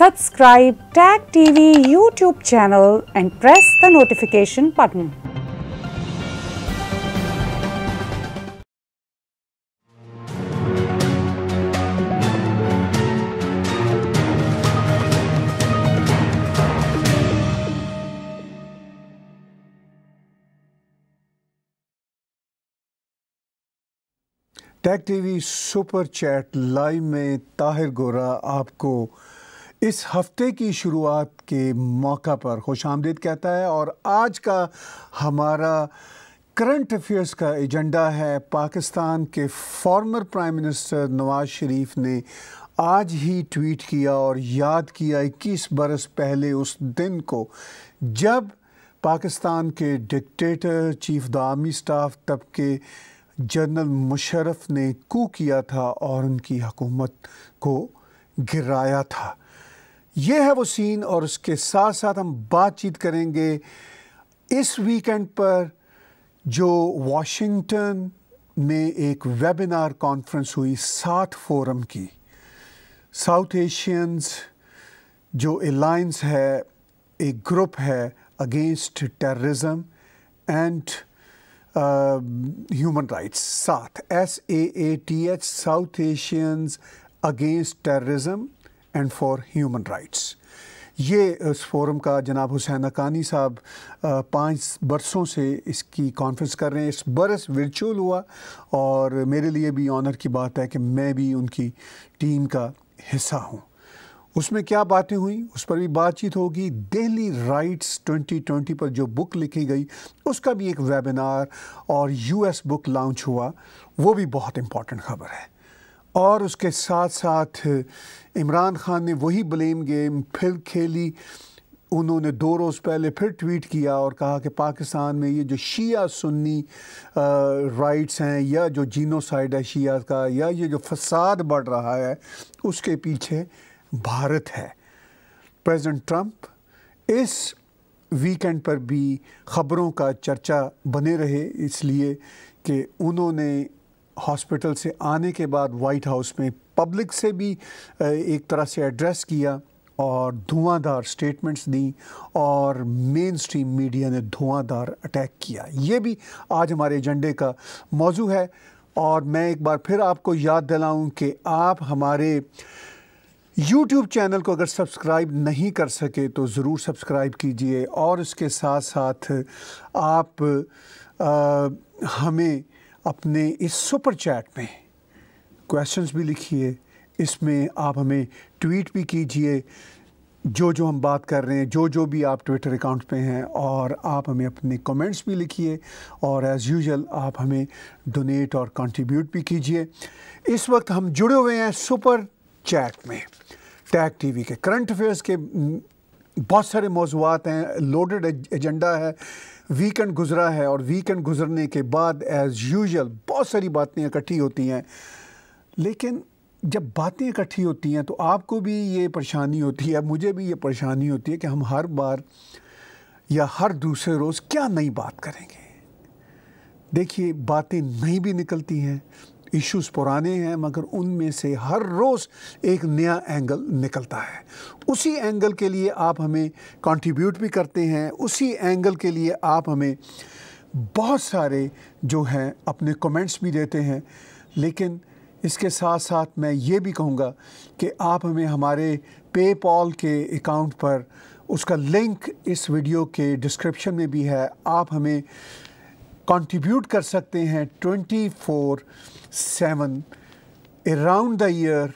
Subscribe Tag TV YouTube channel and press the notification button. Tag TV super chat live में ताहिर गोरा आपको इस हफ्ते की शुरुआत के मौका पर खुश आमदीद कहता है और आज का हमारा करंट अफेयर्स का एजेंडा है पाकिस्तान के former prime minister Nawaz Sharif ने आज ही ट्वीट किया और याद किया इक्कीस बरस पहले उस दिन को जब पाकिस्तान के dictator chief the army staff तबके जनरल मुशरफ ने कू किया था और उनकी हकूमत को गिराया था ये है वो सीन और उसके साथ साथ हम बातचीत करेंगे इस वीकेंड पर जो वाशिंगटन में एक वेबिनार कॉन्फ्रेंस हुई सात फोरम की साउथ एशियंस जो अलाइंस है एक ग्रुप है against terrorism and human rights SAATH S A A T H South Asians against terrorism and for human rights ये इस फोरम का जनाब हुसैन अकानी साहब पाँच बरसों से इसकी कॉन्फ्रेंस कर रहे हैं इस बरस वर्चुअल हुआ और मेरे लिए भी ऑनर की बात है कि मैं भी उनकी टीम का हिस्सा हूँ उसमें क्या बातें हुई उस पर भी बातचीत होगी दिल्ली राइट्स 2020 पर जो बुक लिखी गई उसका भी एक वेबिनार और यूएस बुक लॉन्च हुआ वो भी बहुत इम्पॉर्टेंट खबर है और उसके साथ साथ इमरान खान ने वही ब्लेम गेम फिर खेली उन्होंने दो रोज़ पहले फिर ट्वीट किया और कहा कि पाकिस्तान में ये जो शिया सुन्नी राइट्स हैं या जो जीनोसाइड है शिया का या ये जो फसाद बढ़ रहा है उसके पीछे भारत है प्रेसिडेंट ट्रंप इस वीकेंड पर भी ख़बरों का चर्चा बने रहे इसलिए कि उन्होंने हॉस्पिटल से आने के बाद वाइट हाउस में पब्लिक से भी एक तरह से एड्रेस किया और धुआंधार स्टेटमेंट्स दी और मेन स्ट्रीम मीडिया ने धुआंधार अटैक किया ये भी आज हमारे एजेंडे का मौजू है और मैं एक बार फिर आपको याद दिलाऊं कि आप हमारे यूट्यूब चैनल को अगर सब्सक्राइब नहीं कर सके तो ज़रूर सब्सक्राइब कीजिए और इसके साथ साथ आप आ, हमें अपने इस सुपर चैट में क्वेश्चंस भी लिखिए इसमें आप हमें ट्वीट भी कीजिए जो जो हम बात कर रहे हैं जो जो भी आप ट्विटर अकाउंट पे हैं और आप हमें अपने कमेंट्स भी लिखिए और एज़ यूजल आप हमें डोनेट और कंट्रीब्यूट भी कीजिए इस वक्त हम जुड़े हुए हैं सुपर चैट में टैग टीवी के करंट अफेयर्स के बहुत सारे मौजूद हैं लोडेड एजेंडा है वीकेंड गुजरा है और वीकेंड गुजरने के बाद एज़ यूजल बहुत सारी बातें इकट्ठी होती हैं लेकिन जब बातें इकट्ठी होती हैं तो आपको भी ये परेशानी होती है मुझे भी ये परेशानी होती है कि हम हर बार या हर दूसरे रोज़ क्या नई बात करेंगे देखिए बातें नई भी निकलती हैं इश्यूज पुराने हैं मगर उनमें से हर रोज़ एक नया एंगल निकलता है उसी एंगल के लिए आप हमें कंट्रीब्यूट भी करते हैं उसी एंगल के लिए आप हमें बहुत सारे जो हैं अपने कमेंट्स भी देते हैं लेकिन इसके साथ साथ मैं ये भी कहूँगा कि आप हमें हमारे पे पॉल के अकाउंट पर उसका लिंक इस वीडियो के डिस्क्रिप्शन में भी है आप हमें कंट्रीब्यूट कर सकते हैं twenty four seven around the year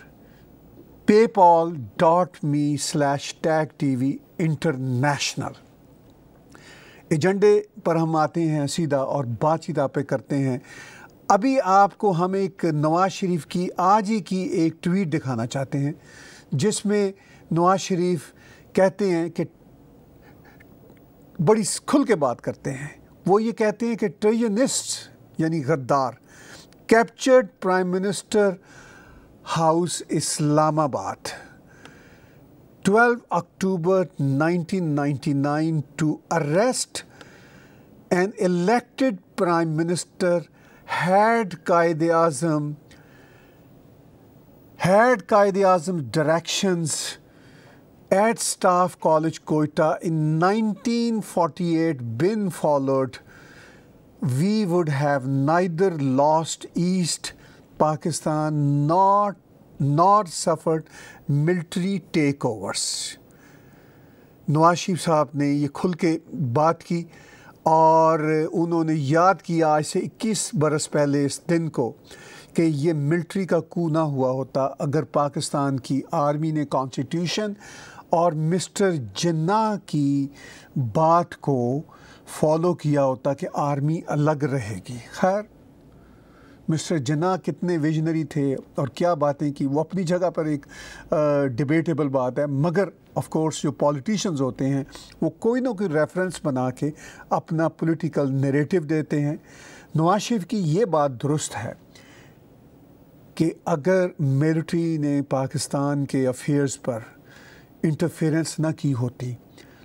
PayPal dot me slash tag T V international एजेंडे पर हम आते हैं सीधा और बातचीत आप करते हैं अभी आपको हम एक नवाज़ शरीफ की आज ही की एक ट्वीट दिखाना चाहते हैं जिसमें नवाज़ शरीफ कहते हैं कि बड़ी खुल के बात करते हैं वो ये कहते हैं कि ट्रेजनिस्ट यानी गद्दार captured prime minister house Islamabad 12 October 1999 to arrest an elected prime minister head Quaid Azam head Quaid Azam directions at staff college Quetta in 1948 been followed we would have neither lost East Pakistan not not suffered military takeovers Nawaz Sharif साहब ने ये खुल के बात की और उन्होंने याद किया आज से 21 बरस पहले इस दिन को कि ये मिल्ट्री का कू ना हुआ होता अगर पाकिस्तान की आर्मी ने कॉन्स्टिट्यूशन और मिस्टर जिन्ना की बात को फॉलो किया होता कि आर्मी अलग रहेगी खैर मिस्टर जना कितने विजनरी थे और क्या बातें कि वो अपनी जगह पर एक डिबेटेबल बात है मगर ऑफ कोर्स जो पॉलिटिशियंस होते हैं वो कोई ना कोई रेफरेंस बना के अपना पॉलिटिकल नेरेटिव देते हैं नवाज शरीफ की ये बात दुरुस्त है कि अगर मिलिट्री ने पाकिस्तान के अफेयर्स पर इंटरफेरेंस ना की होती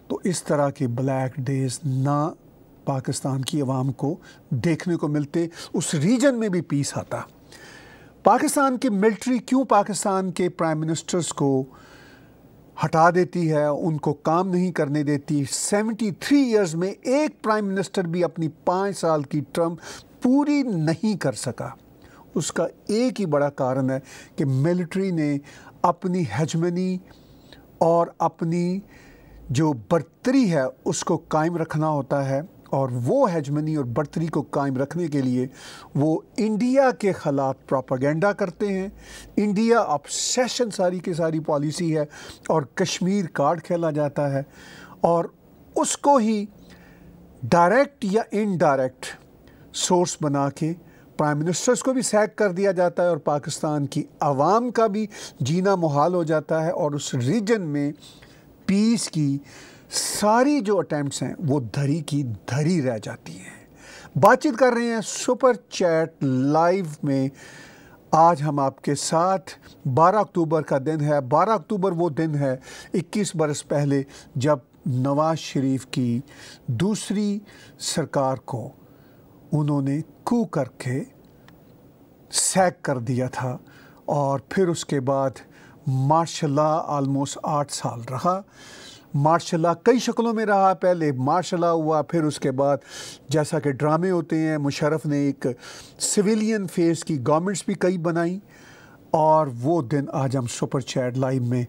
तो इस तरह के ब्लैक डेज ना पाकिस्तान की आवाम को देखने को मिलते उस रीजन में भी पीस आता पाकिस्तान की मिलिट्री क्यों पाकिस्तान के प्राइम मिनिस्टर्स को हटा देती है उनको काम नहीं करने देती 73 इयर्स में एक प्राइम मिनिस्टर भी अपनी पाँच साल की टर्म पूरी नहीं कर सका उसका एक ही बड़ा कारण है कि मिलिट्री ने अपनी हजमनी और अपनी जो बर्तरी है उसको कायम रखना होता है और वो हजमनी और बर्तरी को कायम रखने के लिए वो इंडिया के खिलाफ प्रोपागेंडा करते हैं इंडिया ऑब्सेशन सारी की सारी पॉलिसी है और कश्मीर कार्ड खेला जाता है और उसको ही डायरेक्ट या इनडायरेक्ट सोर्स बना के प्राइम मिनिस्टर्स को भी सैक कर दिया जाता है और पाकिस्तान की आवाम का भी जीना मुहाल हो जाता है और उस रीजन में पीस की सारी जो अटैम्प्ट हैं वो धरी की धरी रह जाती हैं बातचीत कर रहे हैं सुपर चैट लाइव में आज हम आपके साथ 12 अक्टूबर का दिन है 12 अक्टूबर वो दिन है 21 बरस पहले जब नवाज शरीफ की दूसरी सरकार को उन्होंने कू करके सैक कर दिया था और फिर उसके बाद मार्शल आलमोस्ट आठ साल रहा ला कई शक्लों में रहा पहले ला हुआ फिर उसके बाद जैसा कि ड्रामे होते हैं मुशरफ ने एक सिविलियन फेस की गवर्नमेंट्स भी कई बनाई और वो दिन आज हम सुपर चैट लाइव में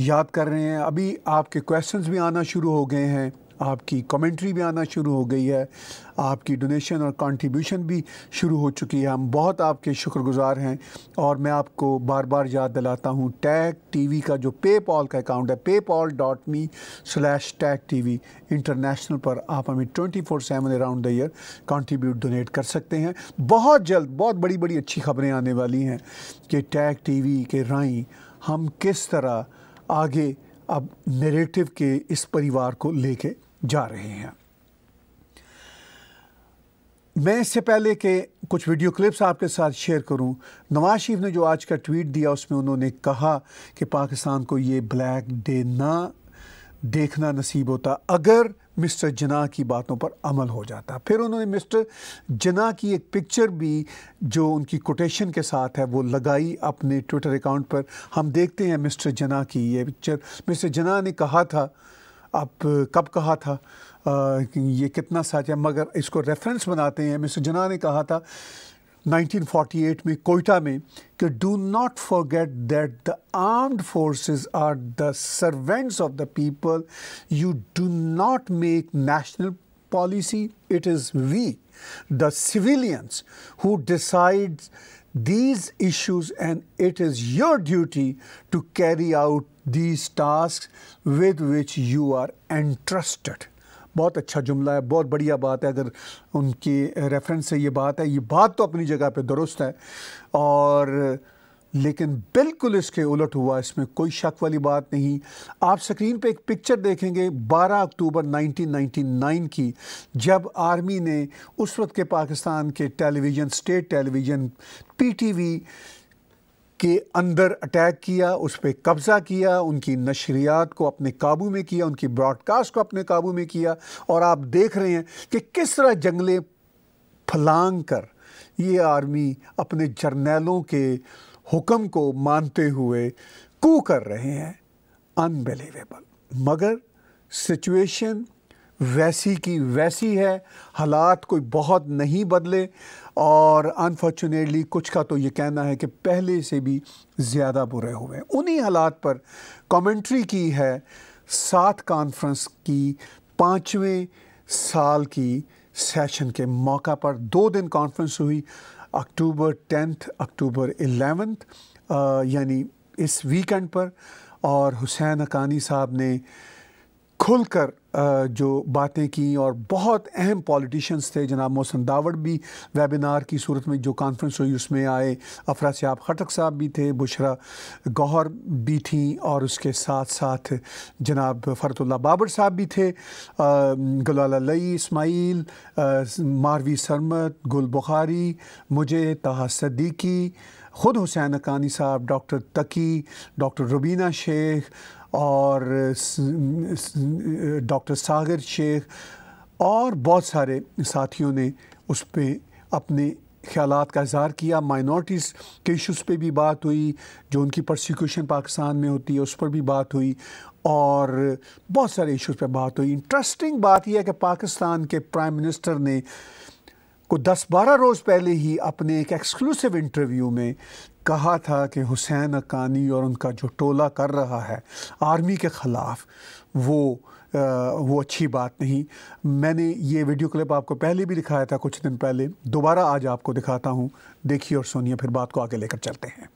याद कर रहे हैं अभी आपके क्वेश्चंस भी आना शुरू हो गए हैं आपकी कमेंट्री भी आना शुरू हो गई है आपकी डोनेशन और कंट्रीब्यूशन भी शुरू हो चुकी है हम बहुत आपके शुक्रगुजार हैं और मैं आपको बार बार याद दिलाता हूँ टैग टीवी का जो पे पॉल का अकाउंट है PayPal dot me slash tag T V international पर आप हमें twenty four seven around the year contribute donate कर सकते हैं बहुत जल्द बहुत बड़ी बड़ी अच्छी खबरें आने वाली हैं कि टैग टी वी के राई हम किस तरह आगे अब नेरेटिव के इस परिवार को लेके जा रहे हैं मैं इससे पहले कि कुछ वीडियो क्लिप्स आपके साथ शेयर करूं, नवाज शरीफ ने जो आज का ट्वीट दिया उसमें उन्होंने कहा कि पाकिस्तान को ये ब्लैक डे ना देखना नसीब होता अगर मिस्टर जना की बातों पर अमल हो जाता फिर उन्होंने मिस्टर जना की एक पिक्चर भी जो उनकी कोटेशन के साथ है वो लगाई अपने ट्विटर अकाउंट पर हम देखते हैं मिस्टर जना की ये पिक्चर मिस्टर जना ने कहा था आप कब कहा था ये कितना सच है मगर इसको रेफरेंस बनाते हैं मिस्टर जना ने कहा था 1948 में कोयटा में कि do not forget that the armed forces are the servants of the people you do not make national policy it is we the civilians who decides these issues and it is your duty to carry out these tasks with which you are entrusted. बहुत अच्छा जुमला है बहुत बढ़िया बात है अगर उनके रेफरेंस से ये बात है ये बात तो अपनी जगह पे दुरुस्त है और लेकिन बिल्कुल इसके उलट हुआ इसमें कोई शक वाली बात नहीं आप स्क्रीन पे एक पिक्चर देखेंगे 12 अक्टूबर 1999 की जब आर्मी ने उस वक्त के पाकिस्तान के टेलीविज़न स्टेट टेलीविज़न पीटीवी के अंदर अटैक किया उस पर कब्ज़ा किया उनकी नशरियात को अपने काबू में किया उनकी ब्रॉडकास्ट को अपने काबू में किया और आप देख रहे हैं कि किस तरह जंगलें फलांग कर ये आर्मी अपने जर्नैलों के हुक्म को मानते हुए कू कर रहे हैं अनबिलीवेबल मगर सिचुएशन वैसी की वैसी है हालात कोई बहुत नहीं बदले और अनफॉर्चुनेटली कुछ का तो ये कहना है कि पहले से भी ज़्यादा बुरे हुए उन्हीं हालात पर कमेंट्री की है सात कॉन्फ्रेंस की पाँचवें साल की सेशन के मौका पर दो दिन कॉन्फ्रेंस हुई अक्टूबर टेंथ अक्टूबर एलेवेंथ यानी इस वीकेंड पर और हुसैन अकानी साहब ने खुलकर जो बातें की और बहुत अहम पॉलिटिशियंस थे जनाब मोहसन दावड़ भी वेबिनार की सूरत में जो कॉन्फ्रेंस हुई उसमें आए अफरा सियाब खटक साहब भी थे बुशरा गौहर भी थी और उसके साथ साथ जनाब फ़रतुल्ला बाबर साहब भी थे गुलाला लई इसमाइल मारवी सरमत गुल बुखारी मुझे तहा सदीकी ख़ुद हुसैन अकानी साहब डॉक्टर तकी डॉक्टर रुबीना शेख और डॉक्टर सागर शेख और बहुत सारे साथियों ने उस पर अपने ख्याल का इजहार किया माइनॉरिटीज़ के इशूज़ पर भी बात हुई जो उनकी प्रोसिक्यूशन पाकिस्तान में होती है उस पर भी बात हुई और बहुत सारे इशूज़ पर बात हुई इंटरेस्टिंग बात यह है कि पाकिस्तान के प्राइम मिनिस्टर ने को 10-12 रोज़ पहले ही अपने एक एक्सक्लूसिव इंटरव्यू में कहा था कि हुसैन अकानी और उनका जो टोला कर रहा है आर्मी के ख़िलाफ़ वो आ, वो अच्छी बात नहीं मैंने ये वीडियो क्लिप आपको पहले भी दिखाया था कुछ दिन पहले दोबारा आज आपको दिखाता हूँ देखिए और सुनिए फिर बात को आगे लेकर चलते हैं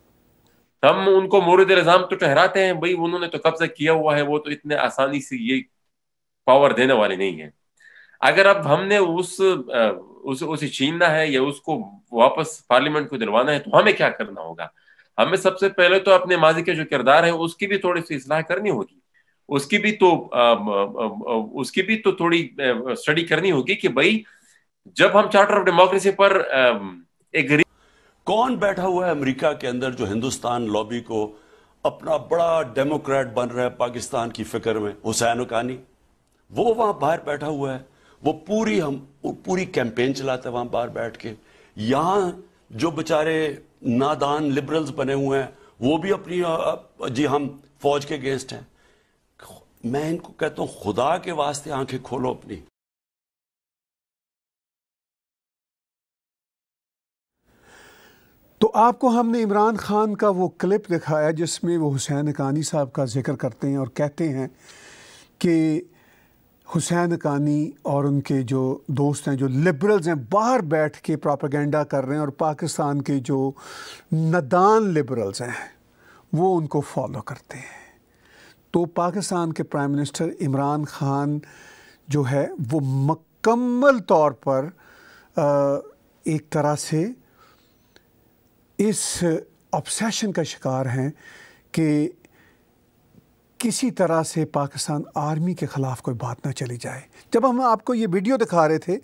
हम उनको मोरद निज़ाम तो ठहराते हैं भाई उन्होंने तो कब्जा किया हुआ है वो तो इतने आसानी से ये पावर देने वाले नहीं है अगर अब हमने उस उसे उसे छीनना है या उसको वापस पार्लियामेंट को दिलवाना है तो हमें क्या करना होगा हमें सबसे पहले तो अपने माजी के जो किरदार है उसकी भी थोड़ी सी इसलाह करनी होगी उसकी भी तो आ, उसकी भी तो थोड़ी स्टडी करनी होगी कि भाई जब हम चार्टर ऑफ डेमोक्रेसी पर एग्री कौन बैठा हुआ है अमेरिका के अंदर जो हिंदुस्तान लॉबी को अपना बड़ा डेमोक्रेट बन रहा है पाकिस्तान की फिक्र में हुसैन उकानी वो वहां बाहर बैठा हुआ है वो पूरी हम पूरी कैंपेन चलाते वहां बाहर बैठ के यहां जो बेचारे नादान लिबरल्स बने हुए हैं वो भी अपनी जी हम फौज के अगेंस्ट हैं मैं इनको कहता हूं खुदा के वास्ते आंखें खोलो अपनी तो आपको हमने इमरान खान का वो क्लिप दिखाया जिसमें वो हुसैन कानी साहब का जिक्र करते हैं और कहते हैं कि हुसैन कानी और उनके जो दोस्त हैं जो लिबरल्स हैं बाहर बैठ के प्रापागेंडा कर रहे हैं और पाकिस्तान के जो नदान लिबरल्स हैं वो उनको फॉलो करते हैं तो पाकिस्तान के प्राइम मिनिस्टर इमरान खान जो है वो मकम्मल तौर पर एक तरह से इस ऑब्सेशन का शिकार हैं कि किसी तरह से पाकिस्तान आर्मी के ख़िलाफ़ कोई बात ना चली जाए जब हम आपको ये वीडियो दिखा रहे थे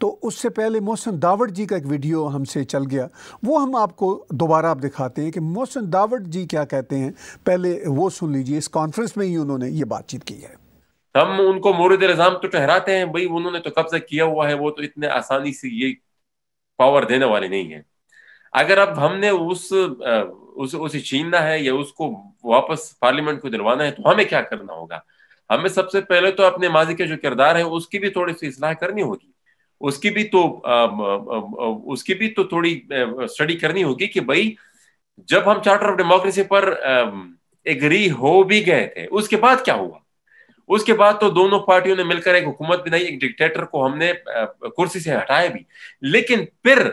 तो उससे पहले मोहसन दावड़ जी का एक वीडियो हमसे चल गया वो हम आपको दोबारा आप दिखाते हैं कि मोहसन दावड़ जी क्या कहते हैं पहले वो सुन लीजिए इस कॉन्फ्रेंस में ही उन्होंने ये बातचीत की है हम उनको मोरद निज़ाम तो ठहराते हैं भाई उन्होंने तो कब्जा किया हुआ है वो तो इतने आसानी से ये पावर देने वाले नहीं है अगर अब हमने उस उस उसे छीनना है या उसको वापस पार्लियामेंट को दिलवाना है तो हमें क्या करना होगा हमें सबसे पहले तो अपने माजी के जो किरदार है उसकी भी थोड़ी सी इसलाह करनी होगी उसकी भी तो आ, आ, आ, आ, उसकी भी तो थोड़ी स्टडी करनी होगी कि भाई जब हम चार्टर ऑफ डेमोक्रेसी पर एग्री हो भी गए थे उसके बाद क्या हुआ उसके बाद तो दोनों पार्टियों ने मिलकर एक हुकूमत बनाई एक डिक्टेटर को हमने कुर्सी से हटाया भी लेकिन फिर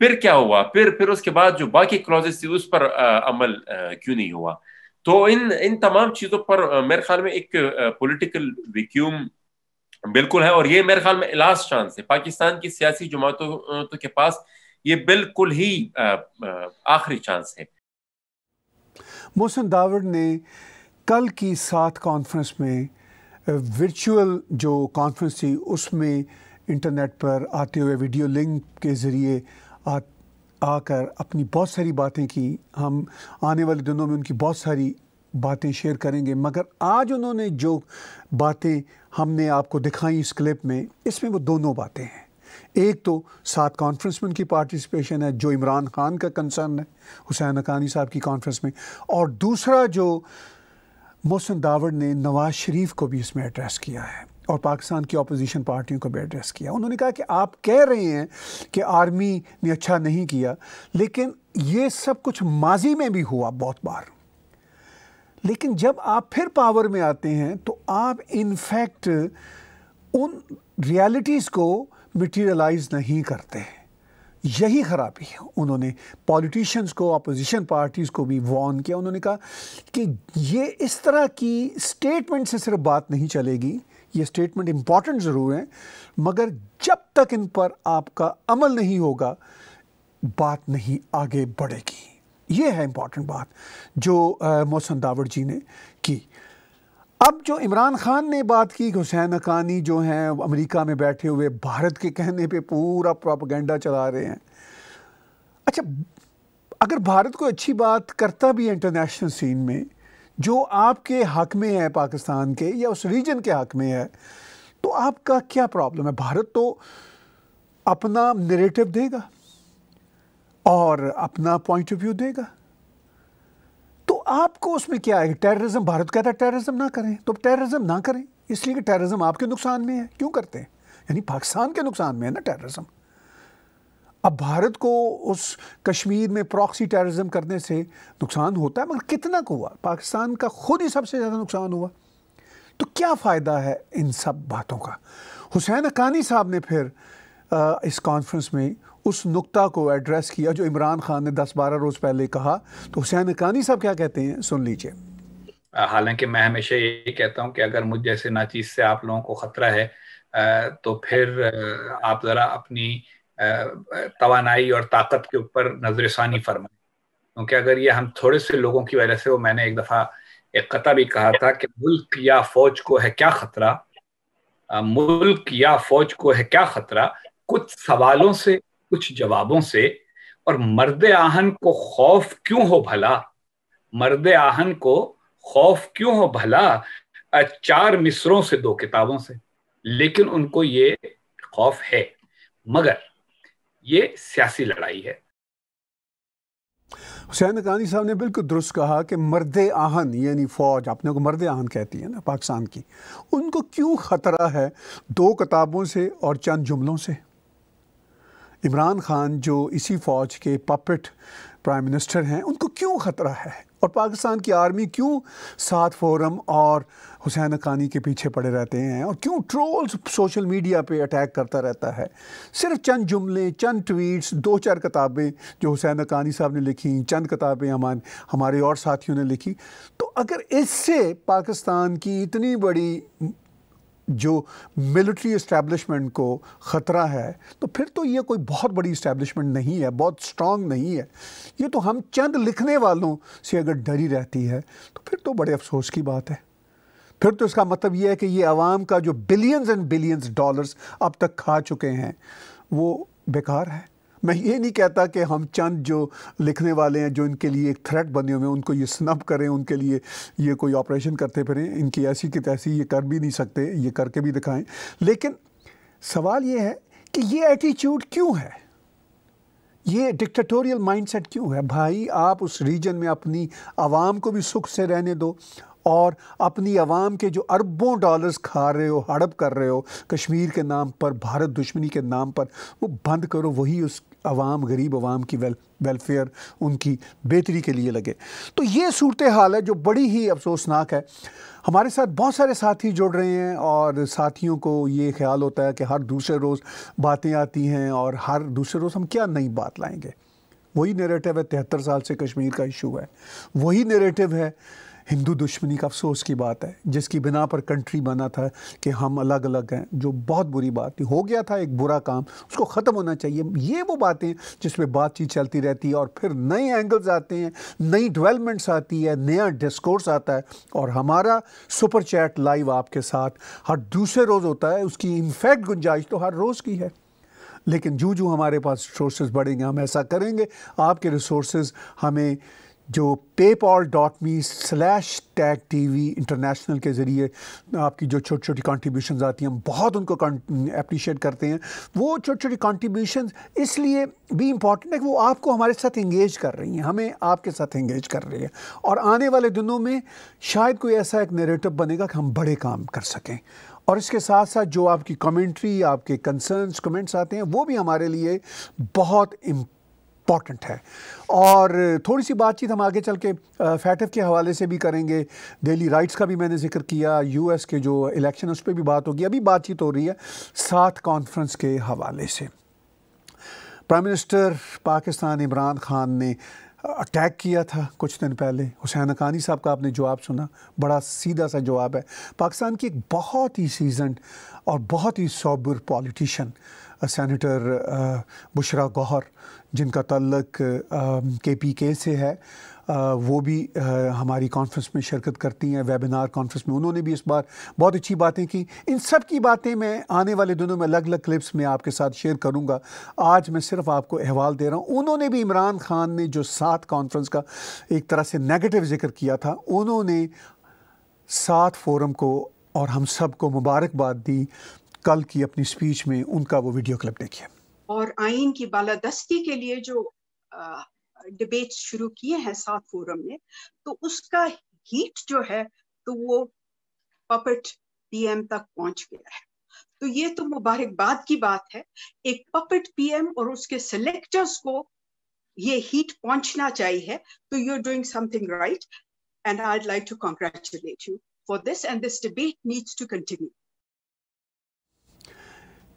फिर क्या हुआ फिर फिर उसके बाद जो बाकी क्लॉजेस थी उस पर आ, अमल आ, क्यों नहीं हुआ तो इन इन तमाम चीज़ों पर मेरे ख्याल में एक पॉलिटिकल वैक्यूम बिल्कुल है और ये मेरे ख्याल में लास्ट चांस है पाकिस्तान की सियासी जमातों तो के पास ये बिल्कुल ही आखिरी चांस है मोहसिन दावड़ ने कल की सात कॉन्फ्रेंस में वर्चुअल जो कॉन्फ्रेंस थी उसमें इंटरनेट पर आते हुए वीडियो लिंक के ज़रिए आकर अपनी बहुत सारी बातें की हम आने वाले दिनों में उनकी बहुत सारी बातें शेयर करेंगे मगर आज उन्होंने जो बातें हमने आपको दिखाई इस क्लिप में इसमें वो दोनों बातें हैं एक तो सात कॉन्फ्रेंस में उनकी पार्टिसिपेशन है जो इमरान खान का कंसर्न है हुसैन अकानी साहब की कॉन्फ्रेंस में और दूसरा जो मोहसिन दावड़ ने नवाज शरीफ को भी इसमें एड्रेस किया है और पाकिस्तान की अपोजिशन पार्टियों को भी एड्रेस किया उन्होंने कहा कि आप कह रहे हैं कि आर्मी ने अच्छा नहीं किया लेकिन ये सब कुछ माजी में भी हुआ बहुत बार लेकिन जब आप फिर पावर में आते हैं तो आप इनफैक्ट उन रियलिटीज़ को मटेरियलाइज नहीं करते हैं यही ख़राबी है उन्होंने पॉलिटिशियंस को अपोजिशन पार्टीज़ को भी वॉर्न किया उन्होंने कहा कि ये इस तरह की स्टेटमेंट से सिर्फ बात नहीं चलेगी ये स्टेटमेंट इम्पॉर्टेंट ज़रूर हैं मगर जब तक इन पर आपका अमल नहीं होगा बात नहीं आगे बढ़ेगी ये है इम्पॉर्टेंट बात जो मोहसन दावड़ जी ने की अब जो इमरान ख़ान ने बात की कि हुसैन अकानी जो हैं अमेरिका में बैठे हुए भारत के कहने पे पूरा प्रोपागेंडा चला रहे हैं अच्छा अगर भारत को अच्छी बात करता भी है इंटरनेशनल सीन में जो आपके हक में है पाकिस्तान के या उस रीजन के हक में है तो आपका क्या प्रॉब्लम है भारत तो अपना नरेटिव देगा और अपना पॉइंट ऑफ व्यू देगा तो आपको उसमें क्या है टेररिज्म भारत कहता है टेररिज्म ना करें तो टेररिज्म ना करें इसलिए कि टेररिज्म आपके नुकसान में है क्यों करते हैं यानी पाकिस्तान के नुकसान में है ना टेररिज्म अब भारत को उस कश्मीर में प्रॉक्सी टेररिज्म करने से नुकसान होता है मगर कितना को हुआ पाकिस्तान का खुद ही सबसे ज़्यादा नुकसान हुआ तो क्या फ़ायदा है इन सब बातों का हुसैन अकानी साहब ने फिर आ, इस कॉन्फ्रेंस में उस नुक्ता को एड्रेस किया जो इमरान खान ने 10-12 रोज़ पहले कहा तो हुसैन अकानी साहब क्या कहते हैं सुन लीजिए हालांकि मैं हमेशा ये कहता हूं कि अगर मुझ जैसे नाचीज से आप लोगों को ख़तरा है तो फिर आप ज़रा अपनी तोानाई और ताकत के ऊपर नजरसानी फरमाए क्योंकि अगर ये हम थोड़े से लोगों की वजह से वो मैंने एक दफ़ा एक कता भी कहा था कि मुल्क या फौज को है क्या खतरा मुल्क या फौज को है क्या खतरा कुछ सवालों से कुछ जवाबों से और मर्द आहन को खौफ क्यों हो भला मर्द आहन को खौफ क्यों हो भला चार मिसरों से दो किताबों से लेकिन उनको ये खौफ है मगर ये सियासी लड़ाई है हुसैन नकानी साहब ने बिल्कुल दुरुस्त कहा कि मर्द आहन यानी फ़ौज अपने को मर्द आहन कहती है ना पाकिस्तान की उनको क्यों ख़तरा है दो किताबों से और चंद जुमलों से इमरान खान जो इसी फ़ौज के पपिट प्राइम मिनिस्टर हैं उनको क्यों ख़तरा है और पाकिस्तान की आर्मी क्यों सात फोरम और हुसैन अकानी के पीछे पड़े रहते हैं और क्यों ट्रोल्स सोशल मीडिया पे अटैक करता रहता है सिर्फ चंद जुमले चंद ट्वीट्स दो चार किताबें जो हुसैन अकानी साहब ने लिखी चंद किताबें हमारे हमारे और साथियों ने लिखी तो अगर इससे पाकिस्तान की इतनी बड़ी जो मिलिट्री इस्टेब्लिशमेंट को ख़तरा है तो फिर तो ये कोई बहुत बड़ी इस्टेब्लिशमेंट नहीं है बहुत स्ट्रांग नहीं है ये तो हम चंद लिखने वालों से अगर डरी रहती है तो फिर तो बड़े अफसोस की बात है फिर तो इसका मतलब ये है कि ये आवाम का जो बिलियंस एंड बिलियंस डॉलर्स अब तक खा चुके हैं वो बेकार है मैं ये नहीं कहता कि हम चंद जो लिखने वाले हैं जो इनके लिए एक थ्रेट बने हुए हैं उनको ये स्नब करें उनके लिए ये कोई ऑपरेशन करते फिरें इनकी ऐसी की तैसी ये कर भी नहीं सकते ये करके भी दिखाएं लेकिन सवाल ये है कि ये एटीट्यूड क्यों है ये डिक्टाटोरियल माइंडसेट क्यों है भाई आप उस रीजन में अपनी आवाम को भी सुख से रहने दो और अपनी आवाम के जो अरबों डॉलर्स खा रहे हो हड़प कर रहे हो कश्मीर के नाम पर भारत दुश्मनी के नाम पर वो बंद करो वही उस आवाम गरीब आवाम की वेल वेलफेयर उनकी बेहतरी के लिए लगे तो ये सूरत हाल है जो बड़ी ही अफसोसनाक है हमारे साथ बहुत सारे साथी जुड़ रहे हैं और साथियों को ये ख्याल होता है कि हर दूसरे रोज़ बातें आती हैं और हर दूसरे रोज़ हम क्या नई बात लाएंगे वही नेरेटिव है तिहत्तर साल से कश्मीर का इशू है वही नेरेटिव है हिंदू दुश्मनी का अफसोस की बात है जिसकी बिना पर कंट्री बना था कि हम अलग अलग हैं जो बहुत बुरी बात थी हो गया था एक बुरा काम उसको ख़त्म होना चाहिए ये वो बातें जिसमें बातचीत चलती रहती है और फिर नए एंगल्स आते हैं नई डेवलपमेंट्स आती है नया डिस्कोर्स आता है और हमारा सुपर चैट लाइव आपके साथ हर दूसरे रोज़ होता है उसकी इनफैक्ट गुंजाइश तो हर रोज़ की है लेकिन जो जो हमारे पास रिसोर्स बढ़ेंगे हम ऐसा करेंगे आपके रिसोर्स हमें जो PayPal dot me slash tag T V international के ज़रिए आपकी जो छोटी छोटी कॉन्ट्रीब्यूशन आती हैं हम बहुत उनको अप्रिशिएट करते हैं वो छोटी छोटी कॉन्ट्रीब्यूशन इसलिए भी इम्पॉर्टेंट है कि वो आपको हमारे साथ इंगेज कर रही हैं हमें आपके साथ इंगेज कर रही है और आने वाले दिनों में शायद कोई ऐसा एक नेरेटिव बनेगा कि हम बड़े काम कर सकें और इसके साथ साथ जो आपकी कमेंट्री आपके कंसर्न्स कमेंट्स आते हैं वो भी हमारे लिए बहुत इम्प इम्पॉर्टेंट है और थोड़ी सी बातचीत हम आगे चल के फैटफ के हवाले से भी करेंगे डेली राइट्स का भी मैंने जिक्र किया यूएस के जो इलेक्शन उस पर भी बात होगी अभी बातचीत हो रही है सात कॉन्फ्रेंस के हवाले से प्राइम मिनिस्टर पाकिस्तान इमरान खान ने अटैक किया था कुछ दिन पहले हुसैन अकानी साहब का आपने जवाब सुना बड़ा सीधा सा जवाब है पाकिस्तान की एक बहुत ही सीजन और बहुत ही sober politician senator Bushra Gauhar जिनका तल्लक के पी के से है आ, वो भी आ, हमारी कॉन्फ्रेंस में शिरकत करती हैं वेबिनार कॉन्फ्रेंस में उन्होंने भी इस बार बहुत अच्छी बातें की इन सब की बातें मैं आने वाले दिनों में अलग अलग क्लिप्स में आपके साथ शेयर करूंगा आज मैं सिर्फ आपको अहवाल दे रहा हूं उन्होंने भी इमरान खान ने जो सात कॉन्फ्रेंस का एक तरह से नेगेटिव जिक्र किया था उन्होंने सात फोरम को और हम सब को मुबारकबाद दी कल की अपनी स्पीच में उनका वो वीडियो क्लिप देखिए और आइन की बालादस्ती के लिए जो डिबेट शुरू किए हैं सात फोरम ने तो उसका हीट जो है तो वो पपेट पीएम तक पहुंच गया है तो ये तो मुबारकबाद की बात है एक पपेट पीएम और उसके सिलेक्टर्स को ये हीट पहुंचना चाहिए तो you are doing something right and I like to congratulate you for this and this debate needs to continue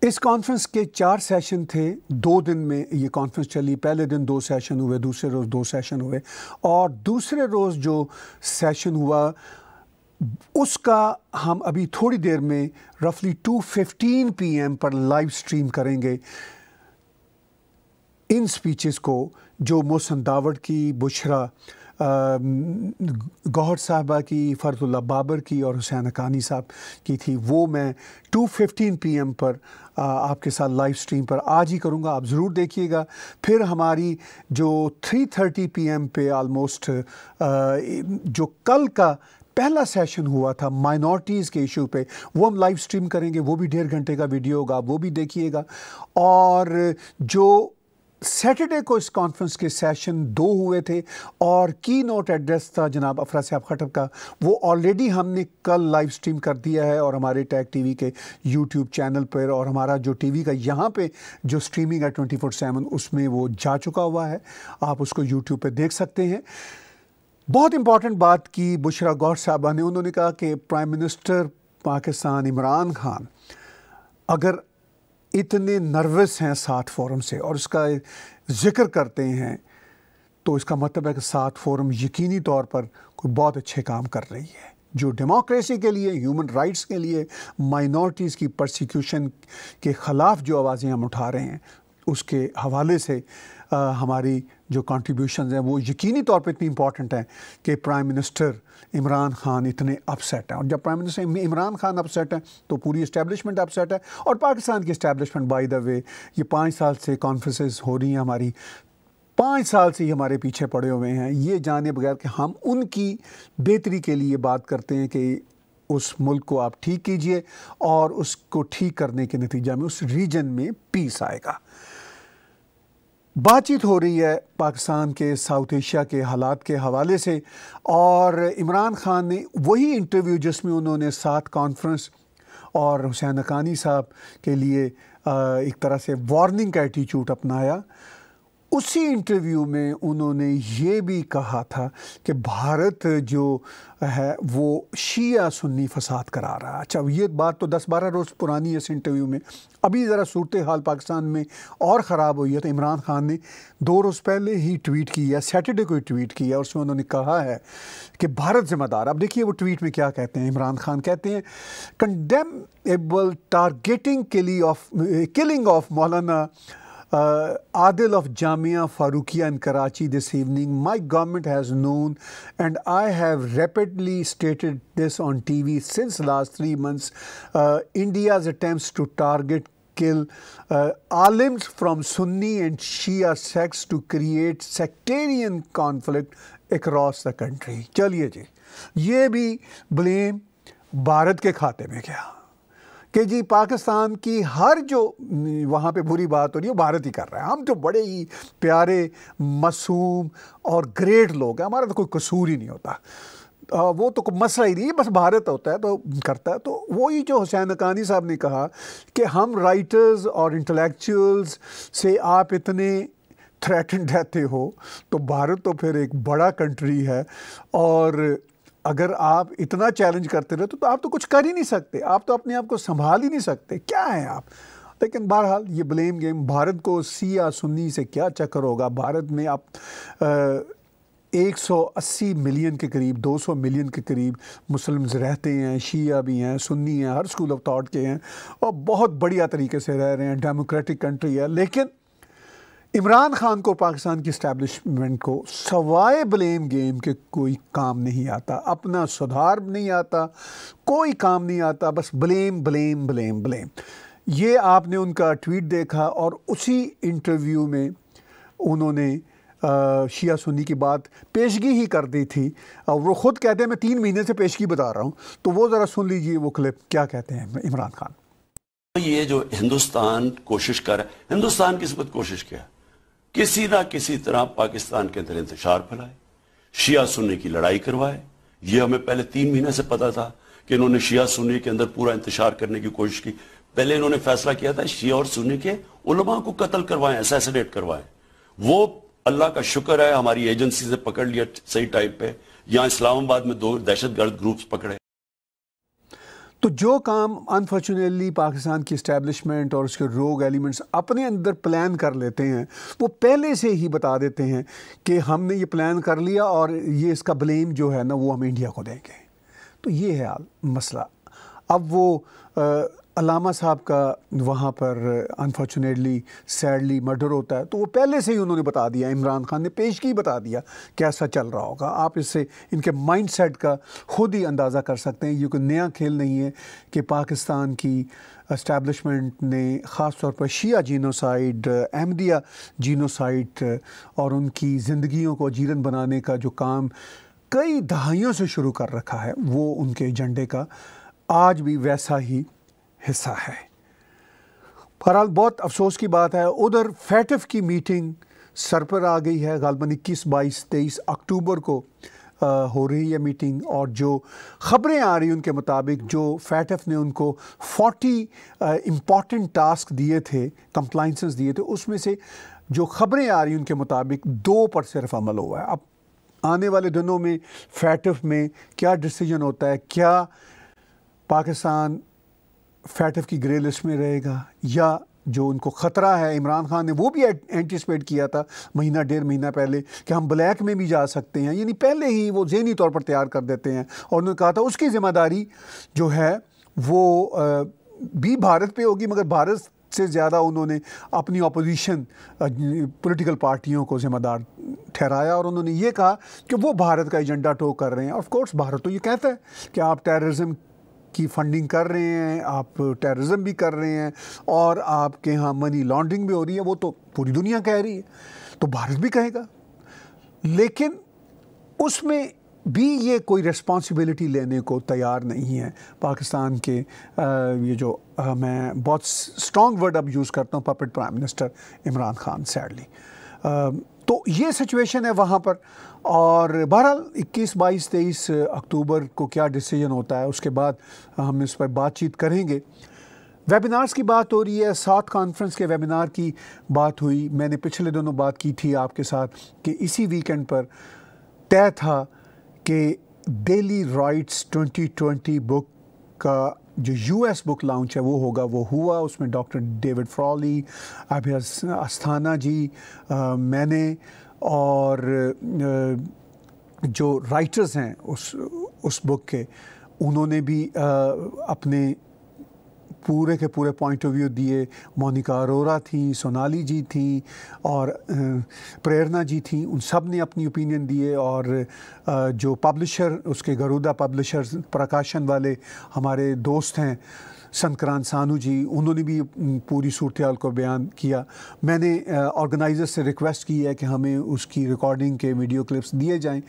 इस कॉन्फ्रेंस के चार सेशन थे दो दिन में ये कॉन्फ्रेंस चली पहले दिन दो सेशन हुए दूसरे रोज़ दो सेशन हुए और दूसरे रोज़ जो सेशन हुआ उसका हम अभी थोड़ी देर में रफली 2:15 पीएम पर लाइव स्ट्रीम करेंगे इन स्पीचेस को जो मोहसन दावड़ की बुशरा गौहर साहबा की फ़र्दुल्ला बाबर की और हुसैन अकानी साहब की थी वो मैं 2:15 पीएम पर आपके साथ लाइव स्ट्रीम पर आज ही करूँगा आप ज़रूर देखिएगा फिर हमारी जो 3:30 पीएम पे आलमोस्ट जो कल का पहला सेशन हुआ था माइनॉरिटीज़ के इशू पे वो हम लाइव स्ट्रीम करेंगे वो भी डेढ़ घंटे का वीडियो होगा वो भी देखिएगा और जो सैटरडे को इस कॉन्फ्रेंस के सेशन दो हुए थे और की नोट एड्रेस था जनाब अफरा साहब खटर का वो ऑलरेडी हमने कल लाइव स्ट्रीम कर दिया है और हमारे टैग टीवी के यूट्यूब चैनल पर और हमारा जो टीवी का यहाँ पे जो स्ट्रीमिंग है ट्वेंटी फोर सेवन उसमें वो जा चुका हुआ है आप उसको यूट्यूब पर देख सकते हैं बहुत इंपॉर्टेंट बात की बुशरा गौर साहबा ने उन्होंने कहा कि प्राइम मिनिस्टर पाकिस्तान इमरान खान अगर इतने नर्वस हैं सात फोरम से और इसका जिक्र करते हैं तो इसका मतलब है कि सात फोरम यकीनी तौर पर कोई बहुत अच्छे काम कर रही है जो डेमोक्रेसी के लिए ह्यूमन राइट्स के लिए माइनॉरिटीज़ की प्रोसिक्यूशन के ख़िलाफ़ जो आवाज़ें हम उठा रहे हैं उसके हवाले से आ, हमारी जो कॉन्ट्रीब्यूशन हैं वो यकीनी तौर पे इतनी इंपॉर्टेंट हैं कि प्राइम मिनिस्टर इमरान खान इतने अपसेट हैं और जब prime minister Imran Khan upset हैं तो पूरी इस्टेबलिशमेंट अपसेट है और पाकिस्तान की इस्टेबलिशमेंट बाय द वे ये पाँच साल से कॉन्फ्रेंसेस हो रही हैं हमारी पाँच साल से ही हमारे पीछे पड़े हुए हैं ये जाने बगैर कि हम उनकी बेहतरी के लिए बात करते हैं कि उस मुल्क को आप ठीक कीजिए और उसको ठीक करने के नतीजा में उस रीजन में पीस आएगा बातचीत हो रही है पाकिस्तान के साउथ एशिया के हालात के हवाले से और इमरान खान ने वही इंटरव्यू जिसमें उन्होंने सात कॉन्फ्रेंस और हुसैन नकानी साहब के लिए एक तरह से वार्निंग का एटीट्यूड अपनाया उसी इंटरव्यू में उन्होंने ये भी कहा था कि भारत जो है वो शिया सुन्नी फसाद करा रहा है अच्छा ये बात तो 10-12 रोज़ पुरानी है इस इंटरव्यू में अभी ज़रा सूरत हाल पाकिस्तान में और ख़राब हुई है तो इमरान खान ने दो रोज़ पहले ही ट्वीट किया सैटरडे को ही ट्वीट किया और उसमें उन्होंने कहा है कि भारत ज़िम्मेदार अब देखिए वो ट्वीट में क्या कहते हैं इमरान खान कहते हैं एबल टारगेटिंग के लिए ऑफ किलिंग ऑफ मौलाना Uh, Adil of Jamia Farukia in Karachi this evening. My government has known, and I have rapidly stated this on TV since last three months, uh, India's attempts to target kill uh, alims from Sunni and Shia sects to create sectarian conflict across the country. चलिए जी ये भी blame Bharat के खाते में गया कि जी पाकिस्तान की हर जो वहाँ पे बुरी बात हो रही है भारत ही कर रहा है हम तो बड़े ही प्यारे मसूम और ग्रेट लोग हैं हमारा तो कोई कसूर ही नहीं होता आ, वो तो मसला ही नहीं है बस भारत होता है तो करता है तो वही जो हुसैन अकानी साहब ने कहा कि हम राइटर्स और इंटेलेक्चुअल्स से आप इतने थ्रेटन रहते हो तो भारत तो फिर एक बड़ा कंट्री है और अगर आप इतना चैलेंज करते रहे तो, तो आप तो कुछ कर ही नहीं सकते आप तो अपने आप को संभाल ही नहीं सकते क्या हैं आप लेकिन बहरहाल ये ब्लेम गेम भारत को सिया सुन्नी से क्या चक्कर होगा भारत में आप आ, 180 मिलियन के करीब 200 मिलियन के करीब मुस्लिम्स रहते हैं शिया भी हैं सुन्नी हैं हर स्कूल ऑफ थाट के हैं और बहुत बढ़िया तरीके से रह रहे हैं डेमोक्रेटिक कंट्री है लेकिन इमरान खान को पाकिस्तान की इस्टेबलिशमेंट को सवाए ब्लेम गेम के कोई काम नहीं आता अपना सुधार नहीं आता कोई काम नहीं आता बस ब्लेम ब्लेम ब्लेम ब्लेम ये आपने उनका ट्वीट देखा और उसी इंटरव्यू में उन्होंने शिया सुन्नी की बात पेशगी ही कर दी थी और वो ख़ुद कहते हैं मैं तीन महीने से पेशगी बता रहा हूँ तो वो ज़रा सुन लीजिए वो क्लिप क्या कहते हैं इमरान खान ये जो हिंदुस्तान कोशिश कर हिंदुस्तान किस कोशिश किया किसी ना किसी तरह पाकिस्तान के अंदर इंतजार फैलाए शिया सुनने की लड़ाई करवाए यह हमें पहले तीन महीने से पता था कि इन्होंने शिया सुन्नी के अंदर पूरा इंतजार करने की कोशिश की पहले इन्होंने फैसला किया था शिया और सुनने के उलमा को कत्ल करवाएं असैसिनेट करवाएं वो अल्लाह का शुक्र है हमारी एजेंसी से पकड़ लिया सही टाइम पे यहां इस्लामाबाद में दो दहशत गर्द ग्रुप्स पकड़े तो जो काम अनफॉर्चुनेटली पाकिस्तान की इस्टेब्लिशमेंट और उसके रोग एलिमेंट्स अपने अंदर प्लान कर लेते हैं वो पहले से ही बता देते हैं कि हमने ये प्लान कर लिया और ये इसका ब्लेम जो है ना वो हम इंडिया को देंगे तो ये है मसला अब वो अलामा साहब का वहाँ पर अनफॉर्चुनेटली सैडली मर्डर होता है तो वो पहले से ही उन्होंने बता दिया इमरान खान ने पेश की बता दिया कैसा चल रहा होगा आप इससे इनके माइंड सेट का खुद ही अंदाज़ा कर सकते हैं ये कोई नया खेल नहीं है कि पाकिस्तान की इस्टेबलिशमेंट ने ख़ास तौर पर शिया जीनोसाइड अहमदिया जीनोसाइड और उनकी ज़िंदगियों को जीरन बनाने का जो काम कई दहाइयों से शुरू कर रखा है वो उनके एजेंडे का आज भी वैसा ही हिस्सा है बहरहाल बहुत अफसोस की बात है उधर फैटफ की मीटिंग सर पर आ गई है गालबन इक्कीस बाईस तेईस अक्टूबर को आ, हो रही है मीटिंग और जो ख़बरें आ रही उनके मुताबिक जो फैटफ ने उनको 40 इम्पॉर्टेंट टास्क दिए थे कंप्लाइंसेस दिए थे उसमें से जो ख़बरें आ रही उनके मुताबिक दो पर सिर्फ अमल हुआ है अब आने वाले दिनों में फैटफ में क्या डिसीजन होता है क्या पाकिस्तान फैटफ की ग्रे लिस्ट में रहेगा या जो उनको ख़तरा है इमरान खान ने वो भी एंटिसपेट किया था महीना डेढ़ महीना पहले कि हम ब्लैक में भी जा सकते हैं यानी पहले ही वो जहनी तौर पर तैयार कर देते हैं और उन्होंने कहा था उसकी ज़िम्मेदारी जो है वो भी भारत पे होगी मगर भारत से ज़्यादा उन्होंने अपनी अपोजिशन पॉलिटिकल पार्टियों को ज़िम्मेदार ठहराया और उन्होंने ये कहा कि वो भारत का एजेंडा टो कर रहे हैं ऑफ कोर्स भारत तो ये कहता है कि आप टेररिज्म की फंडिंग कर रहे हैं आप टेररिज्म भी कर रहे हैं और आपके यहाँ मनी लॉन्ड्रिंग भी हो रही है वो तो पूरी दुनिया कह रही है तो भारत भी कहेगा लेकिन उसमें भी ये कोई रिस्पॉन्सिबिलिटी लेने को तैयार नहीं है पाकिस्तान के ये जो मैं बहुत स्ट्रॉन्ग वर्ड अब यूज़ करता हूँ puppet prime minister Imran Khan sadly तो ये सिचुएशन है वहाँ पर और बहरहाल 21, 22, 23 अक्टूबर को क्या डिसीजन होता है उसके बाद हम इस पर बातचीत करेंगे वेबिनार्स की बात हो रही है सात कॉन्फ्रेंस के वेबिनार की बात हुई मैंने पिछले दोनों बात की थी आपके साथ कि इसी वीकेंड पर तय था कि डेली राइट्स 2020 बुक का जो यूएस बुक लॉन्च है वो होगा वो हुआ उसमें डॉक्टर डेविड फ्रॉली अभी अस्थाना जी आ, मैंने और आ, जो राइटर्स हैं उस उस बुक के उन्होंने भी आ, अपने पूरे के पूरे पॉइंट ऑफ व्यू दिए मोनिका अरोरा थी सोनाली जी थी और प्रेरणा जी थी उन सब ने अपनी ओपिनियन दिए और जो पब्लिशर उसके गरुदा पब्लिशर प्रकाशन वाले हमारे दोस्त हैं संक्रांत सानू जी उन्होंने भी पूरी सूरत को बयान किया मैंने ऑर्गेनाइज़र से रिक्वेस्ट की है कि हमें उसकी रिकॉर्डिंग के वीडियो क्लिप्स दिए जाएं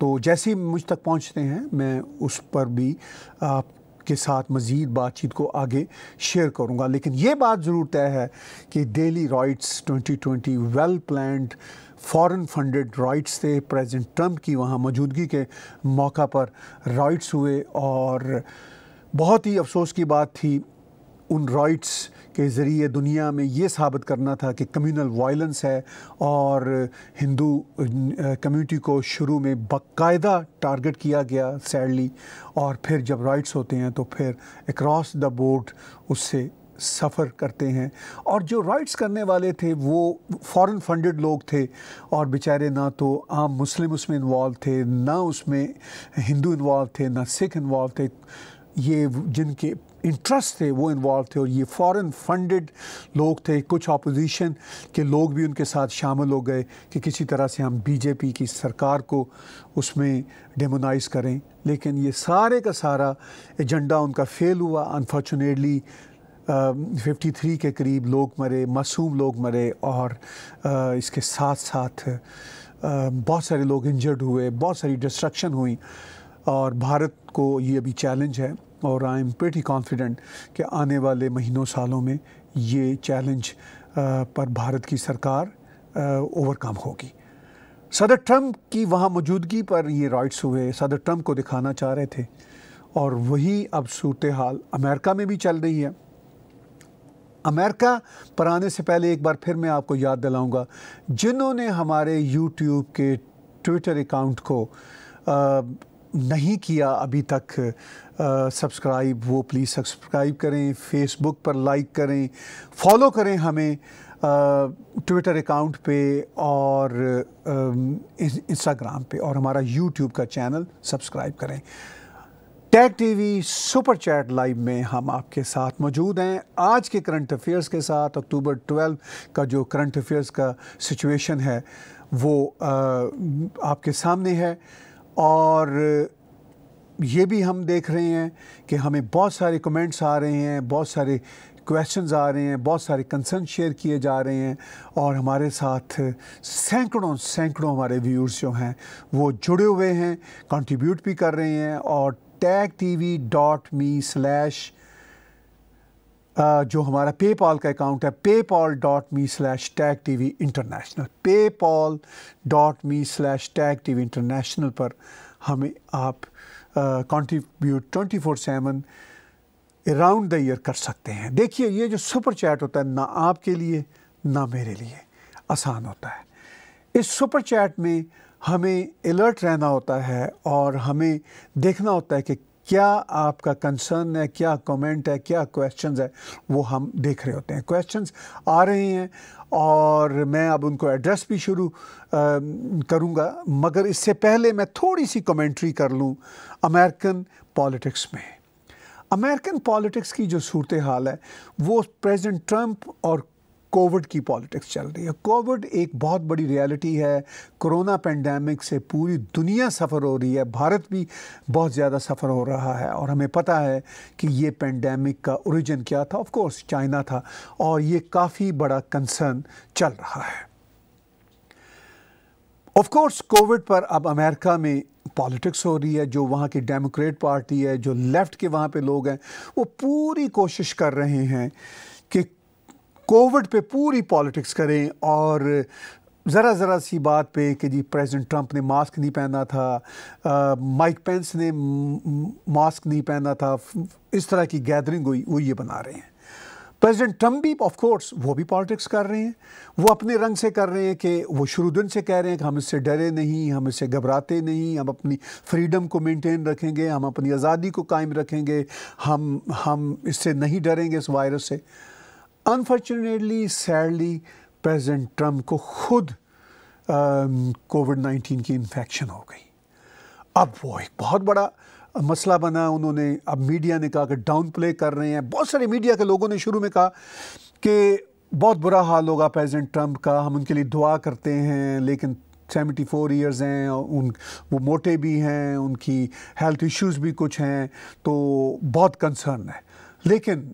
तो जैसे ही मुझ तक पहुंचते हैं मैं उस पर भी आप आपके साथ मज़ीद बातचीत को आगे शेयर करूँगा लेकिन ये बात ज़रूर तय है कि Delhi riots 2020 well planned foreign funded riots थे प्रेसिडेंट ट्रंप की वहाँ मौजूदगी के मौका पर राइट्स हुए और बहुत ही अफसोस की बात थी उन राइट्स के ज़रिए दुनिया में ये साबित करना था कि कम्यूनल वायलेंस है और हिंदू कम्युनिटी को शुरू में बाकायदा टारगेट किया गया सैडली और फिर जब राइट्स होते हैं तो फिर अक्रॉस द बोर्ड उससे सफ़र करते हैं और जो राइट्स करने वाले थे वो फॉरेन फंडेड लोग थे और बेचारे ना तो आम मुस्लिम उसमें इन्वॉल्व थे ना उसमें हिंदू इन्वॉल्व थे ना सिख इन्वॉल्व थे ये जिनके इंटरेस्ट थे वो इन्वॉल्व थे और ये फॉरेन फंडेड लोग थे कुछ अपोजिशन के लोग भी उनके साथ शामिल हो गए कि किसी तरह से हम बीजेपी की सरकार को उसमें डेमोनाइज करें लेकिन ये सारे का सारा एजेंडा उनका फेल हुआ अनफॉर्चुनेटली फिफ्टी थ्री के करीब लोग मरे मासूम लोग मरे और आ, uh, इसके साथ साथ um, बहुत सारे लोग इंजर्ड हुए बहुत सारी डिस्ट्रक्शन हुई और भारत को ये अभी चैलेंज है और आई एम प्रेटी कॉन्फिडेंट कि आने वाले महीनों सालों में ये चैलेंज पर भारत की सरकार ओवरकम होगी सदर ट्रम्प की वहाँ मौजूदगी पर ये राइट्स हुए सदर ट्रम्प को दिखाना चाह रहे थे और वही अब सूरत हाल अमेरिका में भी चल रही है अमेरिका पर आने से पहले एक बार फिर मैं आपको याद दिलाऊंगा जिन्होंने हमारे यूट्यूब के ट्विटर अकाउंट को आ, नहीं किया अभी तक सब्सक्राइब वो प्लीज़ सब्सक्राइब करें फेसबुक पर लाइक करें फॉलो करें हमें ट्विटर अकाउंट पे और इंस्टाग्राम पे और हमारा यूट्यूब का चैनल सब्सक्राइब करें Tag TV super chat live में हम आपके साथ मौजूद हैं आज के करंट अफेयर्स के साथ अक्टूबर 12 का जो करंट अफेयर्स का सिचुएशन है वो आ, आपके सामने है और ये भी हम देख रहे हैं कि हमें बहुत सारे कमेंट्स आ रहे हैं बहुत सारे क्वेश्चंस आ रहे हैं बहुत सारे कंसर्न शेयर किए जा रहे हैं और हमारे साथ सैकड़ों सैकड़ों हमारे व्यूअर्स जो हैं वो जुड़े हुए हैं कंट्रीब्यूट भी कर रहे हैं और Tag T V dot me slash जो हमारा पे पॉल का अकाउंट है PayPal dot me slash tag T V international PayPal dot me slash tag T V international पर हमें आप contribute twenty four seven around the year कर सकते हैं देखिए ये जो सुपर चैट होता है ना आपके लिए ना मेरे लिए आसान होता है इस सुपर चैट में हमें अलर्ट रहना होता है और हमें देखना होता है कि क्या आपका कंसर्न है क्या कमेंट है क्या क्वेश्चंस है वो हम देख रहे होते हैं क्वेश्चंस आ रहे हैं और मैं अब उनको एड्रेस भी शुरू करूँगा मगर इससे पहले मैं थोड़ी सी कमेंट्री कर लूँ अमेरिकन पॉलिटिक्स में अमेरिकन पॉलिटिक्स की जो सूरत हाल है वो प्रेसिडेंट ट्रंप और कोविड की पॉलिटिक्स चल रही है कोविड एक बहुत बड़ी रियलिटी है कोरोना पेंडेमिक से पूरी दुनिया सफ़र हो रही है भारत भी बहुत ज़्यादा सफ़र हो रहा है और हमें पता है कि ये पेंडेमिक का ओरिजिन क्या था ऑफ कोर्स चाइना था और ये काफ़ी बड़ा कंसर्न चल रहा है ऑफ कोर्स कोविड पर अब अमेरिका में पॉलिटिक्स हो रही है जो वहाँ की डेमोक्रेट पार्टी है जो लेफ़्ट के वहाँ पे लोग हैं वो पूरी कोशिश कर रहे हैं कि कोविड पे पूरी पॉलिटिक्स करें और ज़रा ज़रा सी बात पे कि जी प्रेसिडेंट ट्रंप ने मास्क नहीं पहना था माइक पेंस ने मास्क नहीं पहना था इस तरह की गैदरिंग हुई वो ये बना रहे हैं प्रेसिडेंट ट्रम्प भी ऑफ कोर्स वो भी पॉलिटिक्स कर रहे हैं वो अपने रंग से कर रहे हैं कि वो शुरू दिन से कह रहे हैं कि हम इससे डरे नहीं हम इससे घबराते नहीं हम अपनी फ्रीडम को मेंटेन रखेंगे हम अपनी आज़ादी को कायम रखेंगे हम हम इससे नहीं डरेंगे इस वायरस से अनफॉर्चुनेटली सैडली प्रेजिडेंट ट्रम्प को खुद कोविड um, नाइन्टीन की इन्फेक्शन हो गई अब वो एक बहुत बड़ा मसला बना उन्होंने अब मीडिया ने कहा कि डाउन प्ले कर रहे हैं बहुत सारे मीडिया के लोगों ने शुरू में कहा कि बहुत बुरा हाल होगा प्रेसिडेंट ट्रम्प का हम उनके लिए दुआ करते हैं लेकिन सेवेंटी फोर ईयर्स हैं उन वो मोटे भी हैं उनकी हेल्थ इश्यूज भी कुछ हैं तो बहुत कंसर्न है लेकिन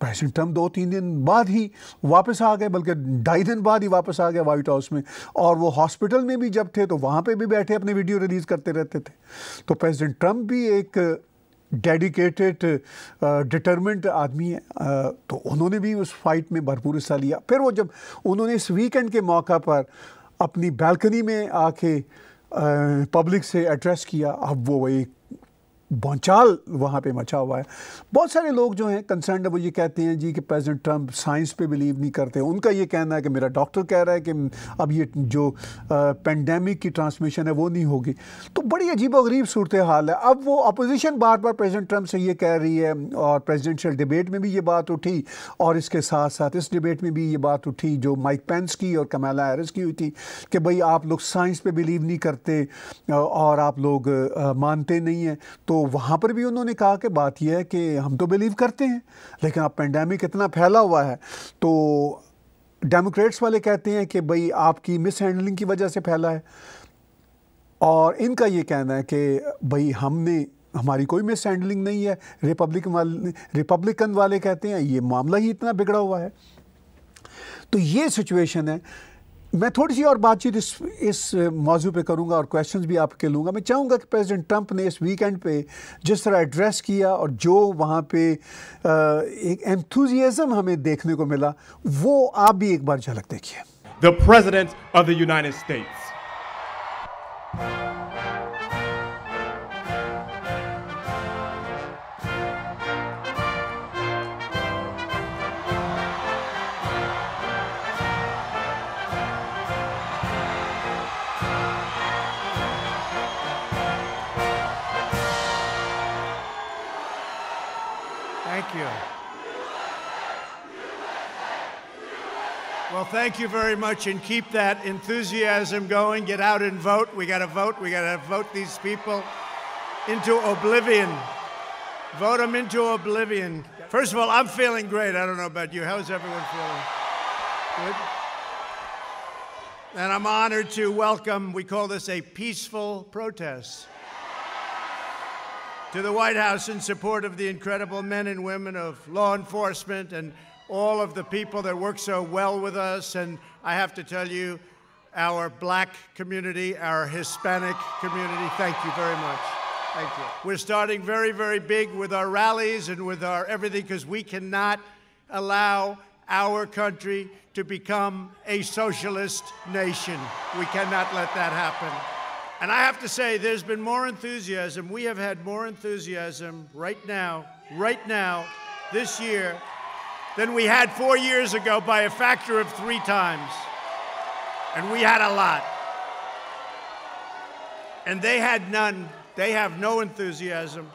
प्रेसिडेंट ट्रंप दो तीन दिन बाद ही वापस आ गए बल्कि ढाई दिन बाद ही वापस आ गए वाइट हाउस में और वो हॉस्पिटल में भी जब थे तो वहाँ पर भी बैठे अपने वीडियो रिलीज़ करते रहते थे तो प्रेसिडेंट ट्रंप भी एक डेडिकेटेड डिटर्मेंट आदमी है आ, तो उन्होंने भी उस फाइट में भरपूर हिस्सा लिया फिर वो जब उन्होंने इस वीकेंड के मौका पर अपनी बैल्कनी में आके पब्लिक से एड्रेस किया अब वो एक बौचाल वहाँ पे मचा हुआ है बहुत सारे लोग जो हैं कंसर्न है वो ये कहते हैं जी कि प्रेसिडेंट ट्रंप साइंस पे बिलीव नहीं करते उनका ये कहना है कि मेरा डॉक्टर कह रहा है कि अब ये जो पेंडेमिक की ट्रांसमिशन है वो नहीं होगी तो बड़ी अजीब वरीब सूरत हाल है अब वो अपोजिशन बार बार प्रेजिडेंट ट्रंप से ये कह रही है और प्रेजिडेंशियल डिबेट में भी ये बात उठी और इसके साथ साथ इस डिबेट में भी ये बात उठी जो माइक पेंस की और कमेला हैरिस की हुई थी कि भाई आप लोग साइंस पर बिलीव नहीं करते और आप लोग मानते नहीं हैं तो वहाँ पर भी उन्होंने कहा कि बात यह है कि हम तो बिलीव करते हैं लेकिन अब पेंडेमिक इतना फैला हुआ है तो डेमोक्रेट्स वाले कहते हैं कि भाई आपकी मिस हैंडलिंग की वजह से फैला है और इनका ये कहना है कि भाई हमने हमारी कोई मिस हैंडलिंग नहीं है रिपब्लिकन वाले रिपब्लिकन वाले कहते हैं ये मामला ही इतना बिगड़ा हुआ है तो ये सिचुएशन है मैं थोड़ी सी और बातचीत इस इस मौजू पे करूंगा और क्वेश्चंस भी आपके लूँगा मैं चाहूँगा कि प्रेसिडेंट ट्रंप ने इस वीकेंड पे जिस तरह एड्रेस किया और जो वहाँ पे एक एंथुजियाज़म हमें देखने को मिला वो आप भी एक बार झलक देखिए the president of the United States Well, thank you very much, and keep that enthusiasm going. Get out and vote. We got to vote. We got to vote these people into oblivion. Vote them into oblivion. First of all, I'm feeling great. I don't know about you. How's everyone feeling? Good? And I'm honored to welcome, we call this a peaceful protest, to the White House in support of the incredible men and women of law enforcement and all of the people that work so well with us. And I have to tell you, our black community, our Hispanic community, thank you very much. Thank you. We're starting very, very big with our rallies and with our everything because we cannot allow our country to become a socialist nation. We cannot let that happen. And I have to say, there's been more enthusiasm. We have had more enthusiasm right now, right now, this year than we had four years ago by a factor of three times. And we had a lot. And they had none. They have no enthusiasm.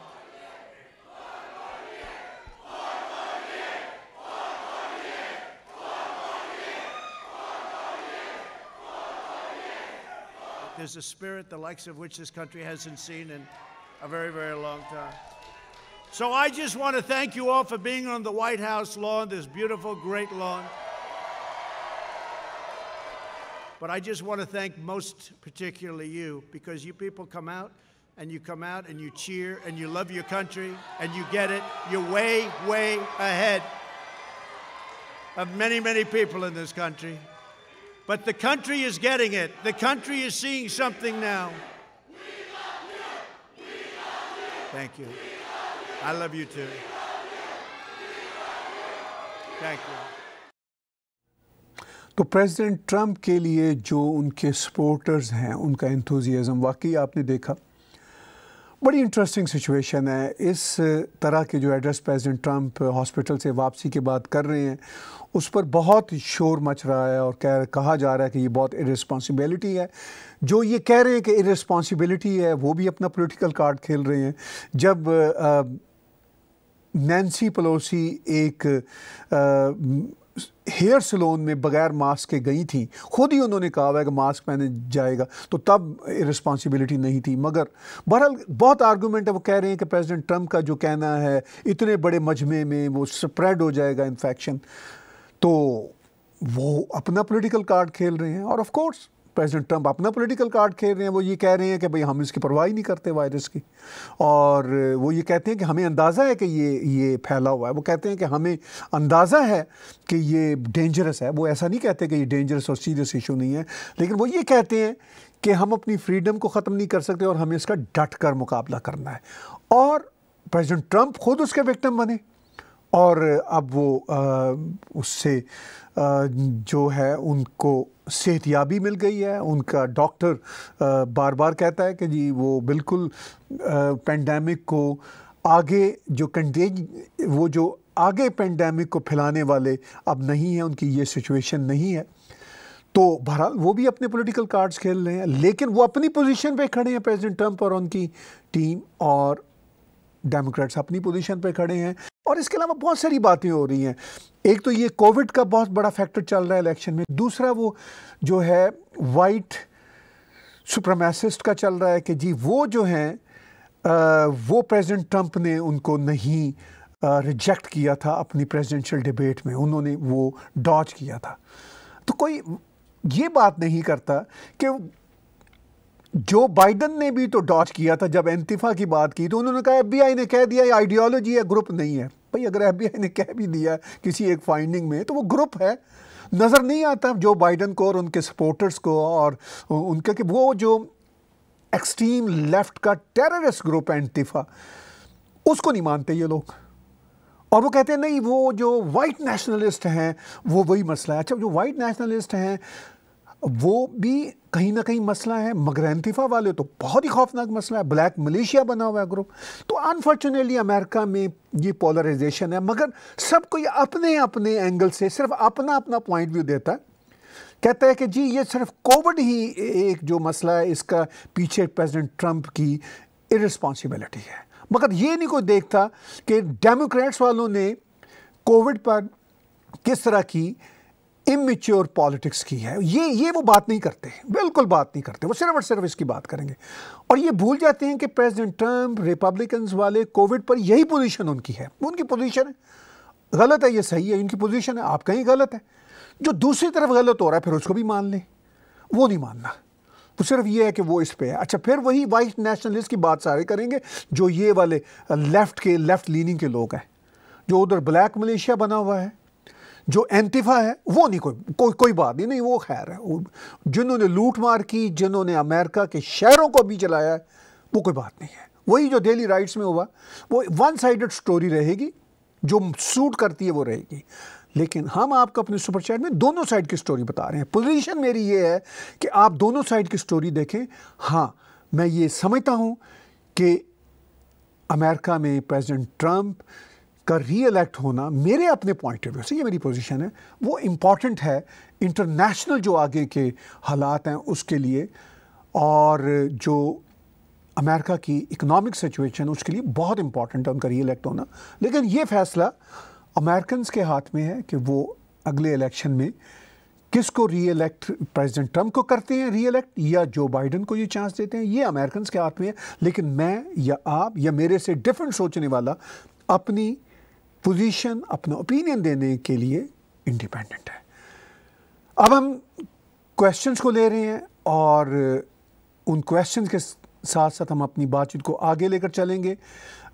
There's a spirit the likes of which this country hasn't seen in a very, very long time. So I just want to thank you all for being on the White House lawn, this beautiful, great lawn. But I just want to thank most particularly you because you people come out and you come out and you cheer and you love your country and you get it. You're way, way ahead of many, many people in this country. But the country is getting it. The country is seeing something now. Thank you. I love you too. Thank you. तो president Trump के लिए जो उनके supporters हैं उनका enthusiasm वाकई आपने देखा बड़ी इंटरेस्टिंग सिचुएशन है इस तरह के जो एड्रेस प्रेसिडेंट ट्रंप हॉस्पिटल से वापसी के बाद कर रहे हैं उस पर बहुत शोर मच रहा है और कह कहा जा रहा है कि ये बहुत इरेस्पॉन्सिबिलिटी है जो ये कह रहे हैं कि इरेस्पॉन्सिबिलिटी है वो भी अपना पोलिटिकल कार्ड खेल रहे हैं जब आ, नैन्सी पलोसी एक हेयर सलोन में बगैर मास्क के गई थी खुद ही उन्होंने कहा हुआ है कि मास्क पहने जाएगा तो तब रिस्पॉन्सिबिलिटी नहीं थी मगर बहरहाल बहुत आर्गूमेंट है वो कह रहे हैं कि प्रेसिडेंट ट्रंप का जो कहना है इतने बड़े मजमे में वो स्प्रेड हो जाएगा इन्फेक्शन तो वो अपना पॉलिटिकल कार्ड खेल रहे हैं और ऑफ कोर्स प्रेसिडेंट ट्रंप अपना पॉलिटिकल कार्ड खेल रहे हैं वो ये कह रहे हैं कि भाई हम इसकी परवाह ही नहीं करते वायरस की और वो ये कहते हैं कि हमें अंदाज़ा है कि ये ये फैला हुआ है वो कहते हैं कि हमें अंदाज़ा है कि ये डेंजरस है वो ऐसा नहीं कहते कि ये डेंजरस और सीरियस इशू नहीं है लेकिन वो ये कहते हैं कि हम अपनी फ्रीडम को ख़त्म नहीं कर सकते और हमें इसका डट कर मुकाबला करना है और प्रेजिडेंट ट्रंप खुद उसके विक्टम बने और अब वो उससे जो है उनको सेहतियाबी मिल गई है उनका डॉक्टर बार बार कहता है कि जी वो बिल्कुल पेंडेमिक को आगे जो कंटेज वो जो आगे पेंडेमिक को फैलाने वाले अब नहीं हैं उनकी ये सिचुएशन नहीं है तो बहरहाल वो भी अपने पॉलिटिकल कार्ड्स खेल रहे हैं लेकिन वो अपनी पोजीशन पे खड़े हैं प्रेसिडेंट ट्रंप और उनकी टीम और डेमोक्रेट्स अपनी पोजीशन पे खड़े हैं और इसके अलावा बहुत सारी बातें हो रही हैं एक तो ये कोविड का बहुत बड़ा फैक्टर चल रहा है इलेक्शन में दूसरा वो जो है वाइट सुप्रमेसिस्ट का चल रहा है कि जी वो जो हैं वो प्रेसिडेंट ट्रंप ने उनको नहीं रिजेक्ट किया था अपनी प्रेसिडेंशियल डिबेट में उन्होंने वो डॉच किया था तो कोई ये बात नहीं करता कि जो बाइडन ने भी तो डॉच किया था जब इंतफा की बात की तो उन्होंने कहा एफबीआई ने कह दिया ये आइडियोलॉजी है ग्रुप नहीं है भाई अगर एफबीआई ने कह भी दिया किसी एक फाइंडिंग में तो वो ग्रुप है नज़र नहीं आता जो बाइडन को और उनके सपोर्टर्स को और उनके कि वो जो एक्सट्रीम लेफ्ट का टेररिस्ट ग्रुप है इंतफा उसको नहीं मानते ये लोग और वो कहते हैं नहीं वो जो वाइट नेशनलिस्ट हैं वो वही मसला है अच्छा जो वाइट नेशनलिस्ट हैं वो भी कहीं ना कहीं मसला है मगर एंतीफा वाले तो बहुत ही खौफनाक मसला है ब्लैक मलेशिया बना हुआ है ग्रुप तो अनफॉर्चुनेटली अमेरिका में ये पोलराइजेशन है मगर सब कोई अपने अपने एंगल से सिर्फ अपना अपना पॉइंट व्यू देता है कहता है कि जी ये सिर्फ कोविड ही एक जो मसला है इसका पीछे प्रेजिडेंट ट्रंप की इरिस्पॉन्सिबिलिटी है मगर ये नहीं कोई देखता कि डेमोक्रेट्स वालों ने कोविड पर किस तरह की इमेच्योर पॉलिटिक्स की है ये ये वो बात नहीं करते बिल्कुल बात नहीं करते वो सिर्फ और सिर्फ इसकी बात करेंगे और ये भूल जाते हैं कि प्रेसिडेंट ट्रंप रिपब्लिकन वाले कोविड पर यही पोजीशन उनकी है उनकी पोजीशन है गलत है ये सही है उनकी पोजीशन है आप कहीं गलत है जो दूसरी तरफ गलत हो रहा है फिर उसको भी मान लें वो नहीं मानना वो सिर्फ ये है कि वो इस पर है अच्छा फिर वही वाइट नेशनलिस्ट की बात सारे करेंगे जो ये वाले लेफ़्ट के लेफ़्ट लीनिंग के लोग हैं जो उधर ब्लैक मलेशिया बना हुआ है जो एंतिफा है वो नहीं कोई कोई कोई बात नहीं नहीं वो खैर है जिन्होंने लूट मार की जिन्होंने अमेरिका के शहरों को भी चलाया है वो कोई बात नहीं है वही जो डेली राइट्स में हुआ वो वन साइडेड स्टोरी रहेगी जो सूट करती है वो रहेगी लेकिन हम आपको अपने सुपर चैट में दोनों साइड की स्टोरी बता रहे हैं पोजीशन मेरी ये है कि आप दोनों साइड की स्टोरी देखें हाँ मैं ये समझता हूँ कि अमेरिका में प्रेसिडेंट ट्रंप का री इलेक्ट होना मेरे अपने पॉइंट ऑफ व्यू से ये मेरी पोजीशन है वो इम्पॉर्टेंट है इंटरनेशनल जो आगे के हालात हैं उसके लिए और जो अमेरिका की इकोनॉमिक सिचुएशन उसके लिए बहुत इम्पॉर्टेंट है उनका री इलेक्ट होना लेकिन ये फैसला अमेरिकन के हाथ में है कि वो अगले इलेक्शन में किसको री इलेक्ट प्रेजिडेंट ट्रम्प को करते हैं री इलेक्ट या जो बाइडन को ये चांस देते हैं ये अमेरिकन के हाथ में है लेकिन मैं या आप या मेरे से डिफरेंट सोचने वाला अपनी पोजीशन अपना ओपिनियन देने के लिए इंडिपेंडेंट है अब हम क्वेश्चंस को ले रहे हैं और उन क्वेश्चंस के साथ साथ हम अपनी बातचीत को आगे लेकर चलेंगे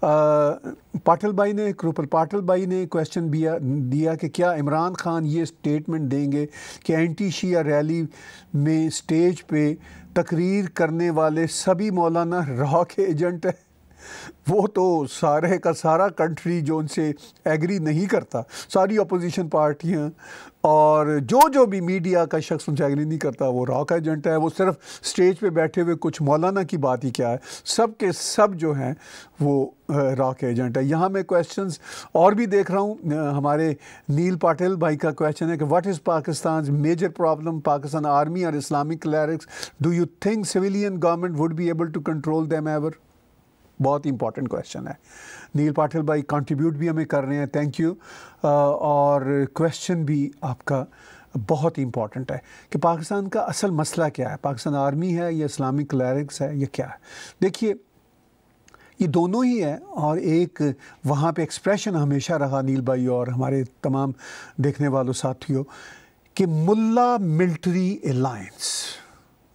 पाटिल भाई ने कृपल पाटिल भाई ने क्वेश्चन दिया दिया कि क्या इमरान खान ये स्टेटमेंट देंगे कि एंटी शिया रैली में स्टेज पे तकरीर करने वाले सभी मौलाना रॉ के एजेंट हैं वो तो सारे का सारा कंट्री जो उनसे एग्री नहीं करता सारी अपोजिशन पार्टियाँ और जो जो भी मीडिया का शख्स उनसे एग्री नहीं करता वो रॉक एजेंट है वो सिर्फ स्टेज पे बैठे हुए कुछ मौलाना की बात ही क्या है सब के सब जो हैं वो रॉक एजेंट है यहाँ मैं क्वेश्चंस और भी देख रहा हूँ हमारे नील पाटिल भाई का क्वेश्चन है कि what is Pakistan major problem Pakistan army और Islamic clerics do you think civilian government would be able to control them ever बहुत ही इंपॉर्टेंट क्वेश्चन है नील पाठल भाई कंट्रीब्यूट भी हमें कर रहे हैं थैंक यू और क्वेश्चन भी आपका बहुत ही इंपॉर्टेंट है कि पाकिस्तान का असल मसला क्या है पाकिस्तान आर्मी है या इस्लामिक क्लैरिक्स है या क्या है देखिए ये दोनों ही है और एक वहाँ पे एक्सप्रेशन हमेशा रहा नील भाई और हमारे तमाम देखने वालों साथियों कि मुल्ला मिलिट्री अलायंस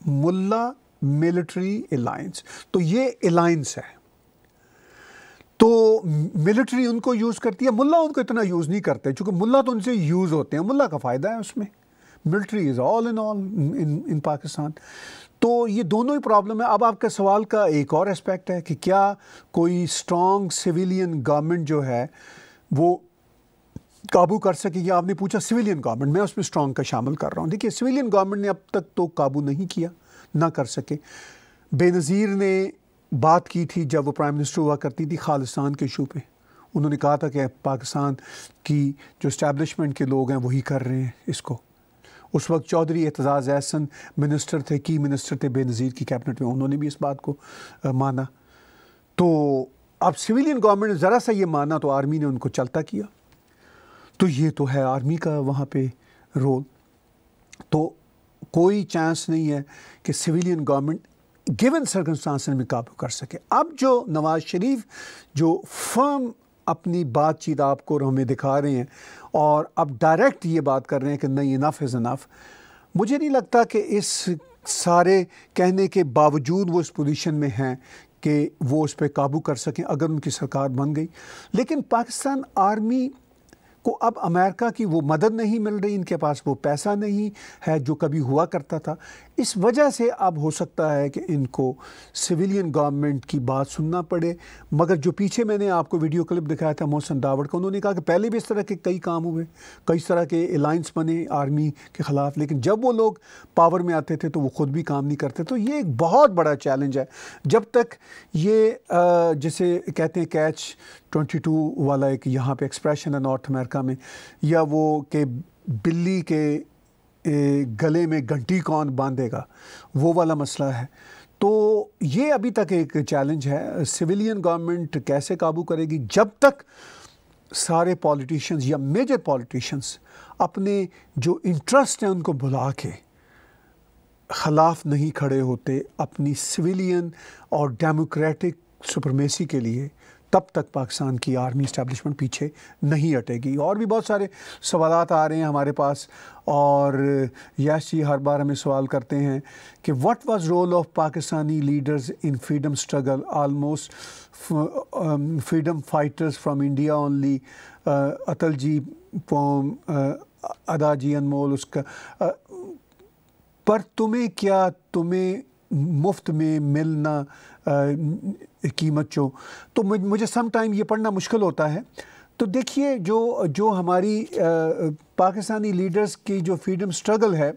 मुल्ला मिलिट्री अलायंस तो ये अलायंस है तो मिलिट्री उनको यूज़ करती है मुल्ला उनको इतना यूज़ नहीं करते चूँकि मुल्ला तो उनसे यूज़ होते हैं मुल्ला का फ़ायदा है उसमें military is all in all in in Pakistan तो ये दोनों ही प्रॉब्लम है अब आपके सवाल का एक और एस्पेक्ट है कि क्या कोई स्ट्रॉन्ग सिविलियन गवर्नमेंट जो है वो काबू कर सकेगी आपने पूछा सिविलियन गवर्नमेंट मैं उसमें स्ट्रॉन्ग का शामिल कर रहा हूँ देखिए सिविलियन गवर्नमेंट ने अब तक तो काबू नहीं किया ना कर सके बेनज़ीर ने बात की थी जब वो प्राइम मिनिस्टर हुआ करती थी खालिस्तान के इशू पे उन्होंने कहा था कि पाकिस्तान की जो इस्टेबलिशमेंट के लोग हैं वही कर रहे हैं इसको उस वक्त चौधरी एतजाज़ एहसन मिनिस्टर थे की मिनिस्टर थे बेनज़ीर की कैबिनेट में उन्होंने भी इस बात को माना तो अब सिविलियन गवर्नमेंट ने ज़रा सा ये माना तो आर्मी ने उनको चलता किया तो ये तो है आर्मी का वहाँ पे रोल तो कोई चांस नहीं है कि सिविलियन गवर्नमेंट गिवन सर्कमस्टांस में काबू कर सके अब जो नवाज़ शरीफ जो फर्म अपनी बातचीत आपको और हमें दिखा रहे हैं और अब डायरेक्ट ये बात कर रहे हैं कि नहीं इनफ इज़ इनफ मुझे नहीं लगता कि इस सारे कहने के बावजूद वो इस पोजीशन में हैं कि वो उस पर काबू कर सकें अगर उनकी सरकार बन गई लेकिन पाकिस्तान आर्मी को अब अमेरिका की वो मदद नहीं मिल रही इनके पास वो पैसा नहीं है जो कभी हुआ करता था इस वजह से अब हो सकता है कि इनको सिविलियन गवर्नमेंट की बात सुनना पड़े मगर जो पीछे मैंने आपको वीडियो क्लिप दिखाया था मोहसन दावड़ का उन्होंने कहा कि पहले भी इस तरह के कई काम हुए कई तरह के अलाइंस बने आर्मी के ख़िलाफ़ लेकिन जब वो लोग पावर में आते थे तो वो ख़ुद भी काम नहीं करते तो ये एक बहुत बड़ा चैलेंज है जब तक ये जैसे कहते हैं कैच 22 वाला एक यहाँ पे एक्सप्रेशन है नॉर्थ अमेरिका में या वो कि बिल्ली के गले में घंटी कौन बांधेगा वो वाला मसला है तो ये अभी तक एक चैलेंज है सिविलियन गवर्नमेंट कैसे काबू करेगी जब तक सारे पॉलिटिशियंस या मेजर पॉलिटिशियंस अपने जो इंटरेस्ट हैं उनको भुला के खिलाफ नहीं खड़े होते अपनी सिविलियन और डेमोक्रेटिक सुप्रमेसी के लिए तब तक पाकिस्तान की आर्मी इस्टेबलिशमेंट पीछे नहीं हटेगी और भी बहुत सारे सवाल आ रहे हैं हमारे पास और जी हर बार हमें सवाल करते हैं कि what was role of Pakistani leaders in freedom struggle almost freedom fighters from India only Atal ji pome अदा जी अनमोल उसका uh, पर तुम्हें क्या तुम्हें मुफ्त में मिलना uh, कीमत चो तो मुझे सम टाइम ये पढ़ना मुश्किल होता है तो देखिए जो जो हमारी पाकिस्तानी लीडर्स की जो फ्रीडम स्ट्रगल है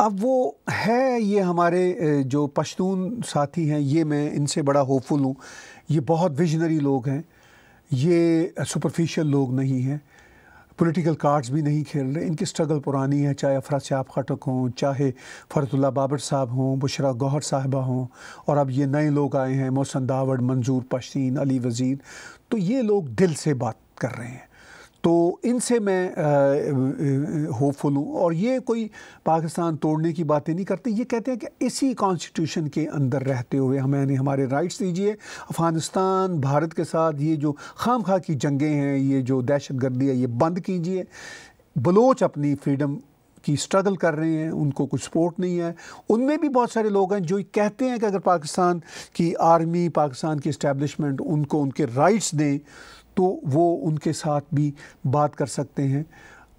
अब वो है ये हमारे जो पश्तून साथी हैं ये मैं इनसे बड़ा होपफुल हूँ ये बहुत विजनरी लोग हैं ये सुपरफिशियल लोग नहीं हैं पॉलिटिकल कार्ड्स भी नहीं खेल रहे इनकी स्ट्रगल पुरानी है चाहे अफरा सयाब खटक हों चाहे फ़रतुल्ला बाबर साहब हों बुशरा गौहर साहबा हों और अब ये नए लोग आए हैं मोहसन दावड़ मंजूर पशीन अली वज़ीर तो ये लोग दिल से बात कर रहे हैं तो इनसे मैं होपफुल हूँ और ये कोई पाकिस्तान तोड़ने की बातें नहीं करते ये कहते हैं कि इसी कॉन्स्टिट्यूशन के अंदर रहते हुए हमें हमारे राइट्स दीजिए अफ़गानिस्तान भारत के साथ ये जो खाम खा की जंगें हैं ये जो दहशत गर्दी है ये बंद कीजिए बलोच अपनी फ्रीडम की स्ट्रगल कर रहे हैं उनको कुछ सपोर्ट नहीं है उनमें भी बहुत सारे लोग हैं जो कहते हैं कि अगर पाकिस्तान की आर्मी पाकिस्तान की इस्टेबलिशमेंट उनको उनके राइट्स दें तो वो उनके साथ भी बात कर सकते हैं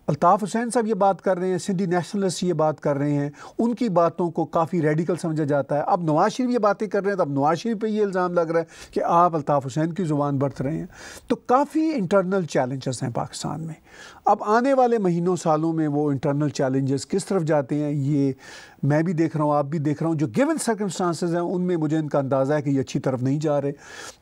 अल्ताफ़ हुसैन साहब ये बात कर रहे हैं सिंधी नेशनलिस्ट ये बात कर रहे हैं उनकी बातों को काफ़ी रेडिकल समझा जाता है अब नवाज शरीफ ये बातें कर रहे हैं तो अब नवाज शरीफ पर ये इल्ज़ाम लग रहा है कि आप अल्ताफ़ हुसैन की ज़ुबान बरत रहे हैं तो काफ़ी इंटरनल चैलेंजेस हैं पाकिस्तान में अब आने वाले महीनों सालों में वो इंटरनल चैलेंजेस किस तरफ जाते हैं ये मैं भी देख रहा हूँ आप भी देख रहा हूँ जो गिवन सर्कमस्टांसिस हैं उनमें मुझे इनका अंदाज़ा है कि ये अच्छी तरफ नहीं जा रहे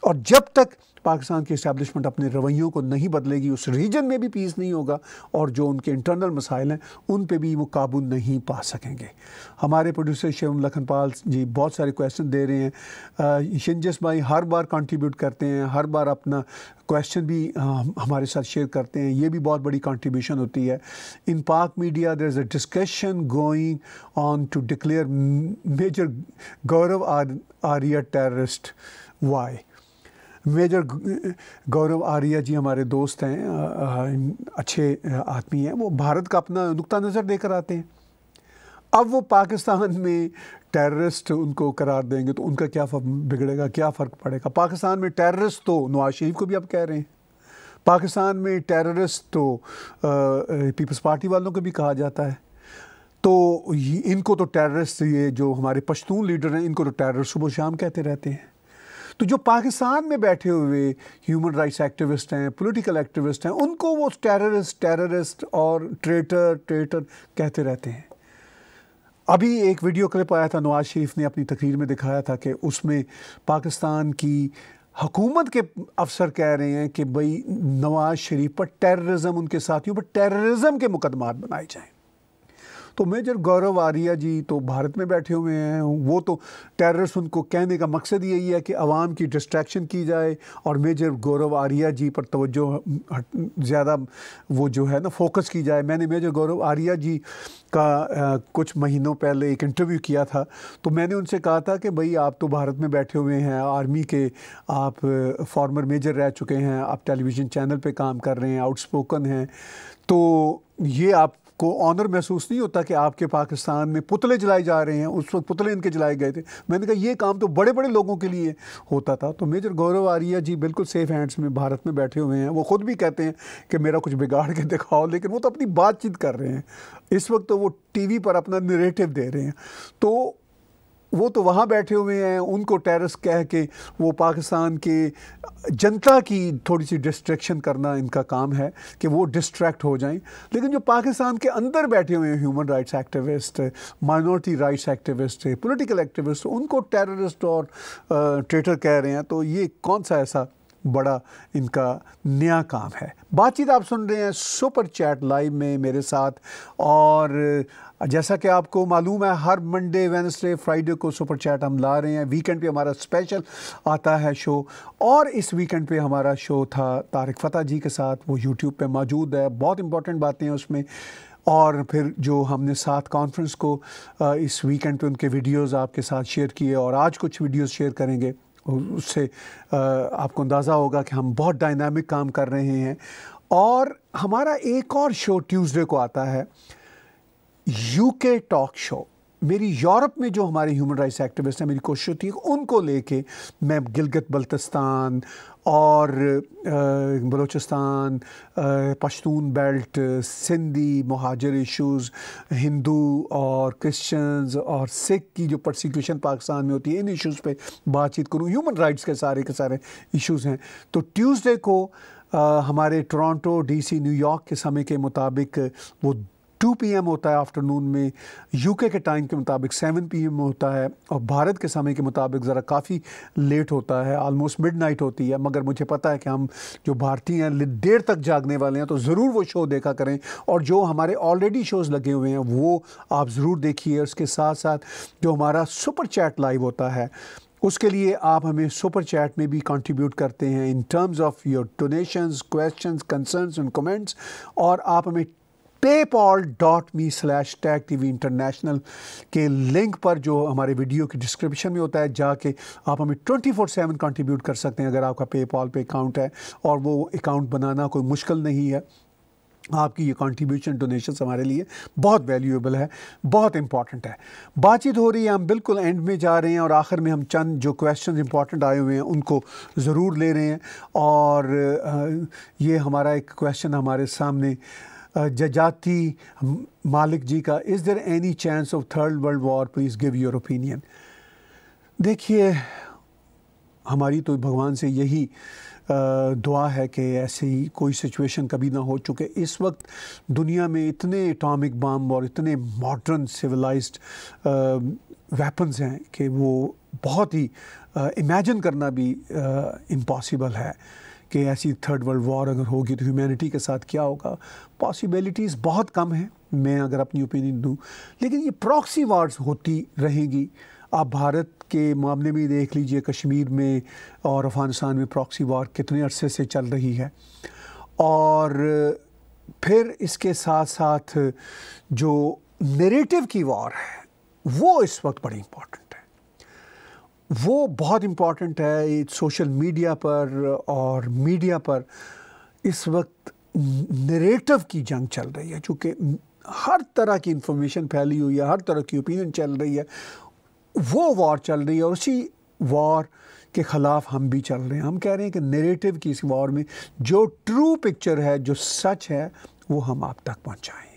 और जब तक पाकिस्तान की इस्टेबलिशमेंट अपने रवैयों को नहीं बदलेगी उस रीजन में भी पीस नहीं होगा और जो उनके इंटरनल मसाइल हैं उन पर भी वो काबू नहीं पा सकेंगे हमारे प्रोड्यूसर शिवम लखनपाल जी बहुत सारे क्वेश्चन दे रहे हैं शिंजस भाई हर बार कॉन्ट्रीब्यूट करते हैं हर बार अपना क्वेश्चन भी हमारे साथ शेयर करते हैं ये भी बहुत बड़ी कंट्रीब्यूशन होती है in Pak media there is a discussion going on to declare major Gaurav आर Arya terrorist why major Gaurav Arya ji हमारे दोस्त हैं अच्छे आदमी हैं वो भारत का अपना नुकता नज़र देकर आते हैं अब वो पाकिस्तान में टेररिस्ट उनको करार देंगे तो उनका क्या बिगड़ेगा क्या फ़र्क पड़ेगा पाकिस्तान में टेररिस्ट तो नवाज शरीफ को भी अब कह रहे हैं पाकिस्तान में टेररिस्ट तो पीपल्स पार्टी वालों को भी कहा जाता है तो इनको तो टेररिस्ट ये जो हमारे पश्तून लीडर हैं इनको तो टेररिस्ट सुबह शाम कहते रहते हैं तो जो पाकिस्तान में बैठे हुए ह्यूमन राइट्स एक्टिविस्ट हैं पॉलिटिकल एक्टिविस्ट हैं उनको वो टेररिस्ट टेररिस्ट और ट्रेटर ट्रेटर कहते रहते हैं अभी एक वीडियो क्लिप आया था नवाज शरीफ ने अपनी तकरीर में दिखाया था कि उसमें पाकिस्तान की हकूमत के अफसर कह रहे हैं कि भाई नवाज शरीफ पर टेररिज्म उनके साथियों पर टेररिज्म के मुकदमात बनाए जाएं तो मेजर गौरव आर्या जी तो भारत में बैठे हुए हैं वो तो टेररिस्ट उनको कहने का मकसद यही है कि आवाम की डिस्ट्रैक्शन की जाए और मेजर गौरव आर्या जी पर तोज्जो ज़्यादा वो जो है ना फोकस की जाए मैंने मेजर गौरव आर्या जी का आ, कुछ महीनों पहले एक इंटरव्यू किया था तो मैंने उनसे कहा था कि भाई आप तो भारत में बैठे हुए हैं आर्मी के आप फॉर्मर मेजर रह चुके हैं आप टेलीविज़न चैनल पे काम कर रहे हैं आउटस्पोकन हैं तो ये आप को ऑनर महसूस नहीं होता कि आपके पाकिस्तान में पुतले जलाए जा रहे हैं उस वक्त पुतले इनके जलाए गए थे मैंने कहा ये काम तो बड़े बड़े लोगों के लिए होता था तो मेजर गौरव आर्या जी बिल्कुल सेफ हैंड्स में भारत में बैठे हुए हैं वो खुद भी कहते हैं कि मेरा कुछ बिगाड़ के दिखाओ लेकिन वो तो अपनी बातचीत कर रहे हैं इस वक्त तो वो टी पर अपना नरेटिव दे रहे हैं तो वो तो वहाँ बैठे हुए हैं उनको टेरिस कह के वो पाकिस्तान के जनता की थोड़ी सी डिस्ट्रैक्शन करना इनका काम है कि वो डिस्ट्रैक्ट हो जाएं लेकिन जो पाकिस्तान के अंदर बैठे हुए हैं human rights activist minority rights activist political activist उनको टेररिस्ट और ट्रेटर कह रहे हैं तो ये कौन सा ऐसा बड़ा इनका नया काम है बातचीत आप सुन रहे हैं सुपर चैट लाइव में मेरे साथ और जैसा कि आपको मालूम है हर मंडे वेनसडे फ्राइडे को सुपर चैट हम ला रहे हैं वीकेंड पे हमारा स्पेशल आता है शो और इस वीकेंड पे हमारा शो था तारिक फ़तेह जी के साथ वो यूट्यूब पे मौजूद है बहुत इंपॉर्टेंट बातें हैं उसमें और फिर जो हमने साथ कॉन्फ्रेंस को इस वीकेंड पे उनके वीडियोस आपके साथ शेयर किए और आज कुछ वीडियोस शेयर करेंगे उससे आपको अंदाज़ा होगा कि हम बहुत डायनामिक काम कर रहे हैं और हमारा एक और शो ट्यूसडे को आता है यूके टॉक शो मेरी यूरोप में जो हमारे ह्यूमन राइट्स एक्टिविस्ट हैं मेरी कोशिश होती है उनको लेके मैं गिलगत बल्तिस्तान और बलूचिस्तान पश्तून बेल्ट सिंधी महाजर इश्यूज़ हिंदू और क्रिश्चियंस और सिख की जो प्रोसिक्यूशन पाकिस्तान में होती है इन इश्यूज़ पे बातचीत करूँ ह्यूमन राइट्स के सारे के सारे इश्यूज़ हैं तो ट्यूसडे को आ, हमारे टोरंटो डीसी न्यूयॉर्क के समय के मुताबिक वो 2 पीएम होता है आफ्टरनून में यूके के टाइम के मुताबिक 7 पीएम होता है और भारत के समय के मुताबिक ज़रा काफ़ी लेट होता है आलमोस्ट मिडनाइट होती है मगर मुझे पता है कि हम जो भारतीय हैं देर तक जागने वाले हैं तो ज़रूर वो शो देखा करें और जो हमारे ऑलरेडी शोज़ लगे हुए हैं वो आप ज़रूर देखिए उसके साथ साथ जो हमारा सुपर चैट लाइव होता है उसके लिए आप हमें सुपर चैट में भी कंट्रीब्यूट करते हैं in terms of your donations questions concerns and comments और आप हमें PayPal dot me slash tag T V international के लिंक पर जो हमारे वीडियो की डिस्क्रिप्शन में होता है जाके आप हमें ट्वेंटी फोर सेवन कंट्रीब्यूट कर सकते हैं अगर आपका पेपॉल पे अकाउंट है और वो अकाउंट बनाना कोई मुश्किल नहीं है आपकी ये कॉन्ट्रीब्यूशन डोनेशन हमारे लिए बहुत वैल्यूएबल है बहुत इंपॉर्टेंट है बातचीत हो रही है हम बिल्कुल एंड में जा रहे हैं और आखिर में हम चंद जो क्वेश्चंस इंपॉर्टेंट आए हुए हैं उनको ज़रूर ले रहे हैं और ये हमारा एक क्वेश्चन हमारे सामने जजाति मालिक जी का is there any chance of third world war please give your opinion देखिए हमारी तो भगवान से यही दुआ है कि ऐसे ही कोई सिचुएशन कभी ना हो चुके इस वक्त दुनिया में इतने एटॉमिक बम और इतने मॉडर्न सिविलाइज्ड वेपन्स हैं कि वो बहुत ही इमेजिन करना भी इम्पॉसिबल है कि ऐसी थर्ड वर्ल्ड वॉर अगर होगी तो ह्यूमैनिटी के साथ क्या होगा पॉसिबिलिटीज़ बहुत कम हैं मैं अगर अपनी ओपिनियन दूँ लेकिन ये प्रॉक्सी वार्स होती रहेंगी आप भारत के मामले में देख लीजिए कश्मीर में और अफ़गानिस्तान में प्रॉक्सी वार कितने अरसे से चल रही है और फिर इसके साथ साथ जो नेरेटिव की वार है वो इस वक्त बड़ी इम्पॉर्टेंट वो बहुत इम्पॉर्टेंट है सोशल मीडिया पर और मीडिया पर इस वक्त नरेटिव की जंग चल रही है चूँकि हर तरह की इंफॉर्मेशन फैली हुई है हर तरह की ओपिनियन चल रही है वो वॉर चल रही है और उसी वॉर के ख़िलाफ़ हम भी चल रहे हैं हम कह रहे हैं कि नरेटिव की इस वॉर में जो ट्रू पिक्चर है जो सच है वो हम आप तक पहुँचाएँ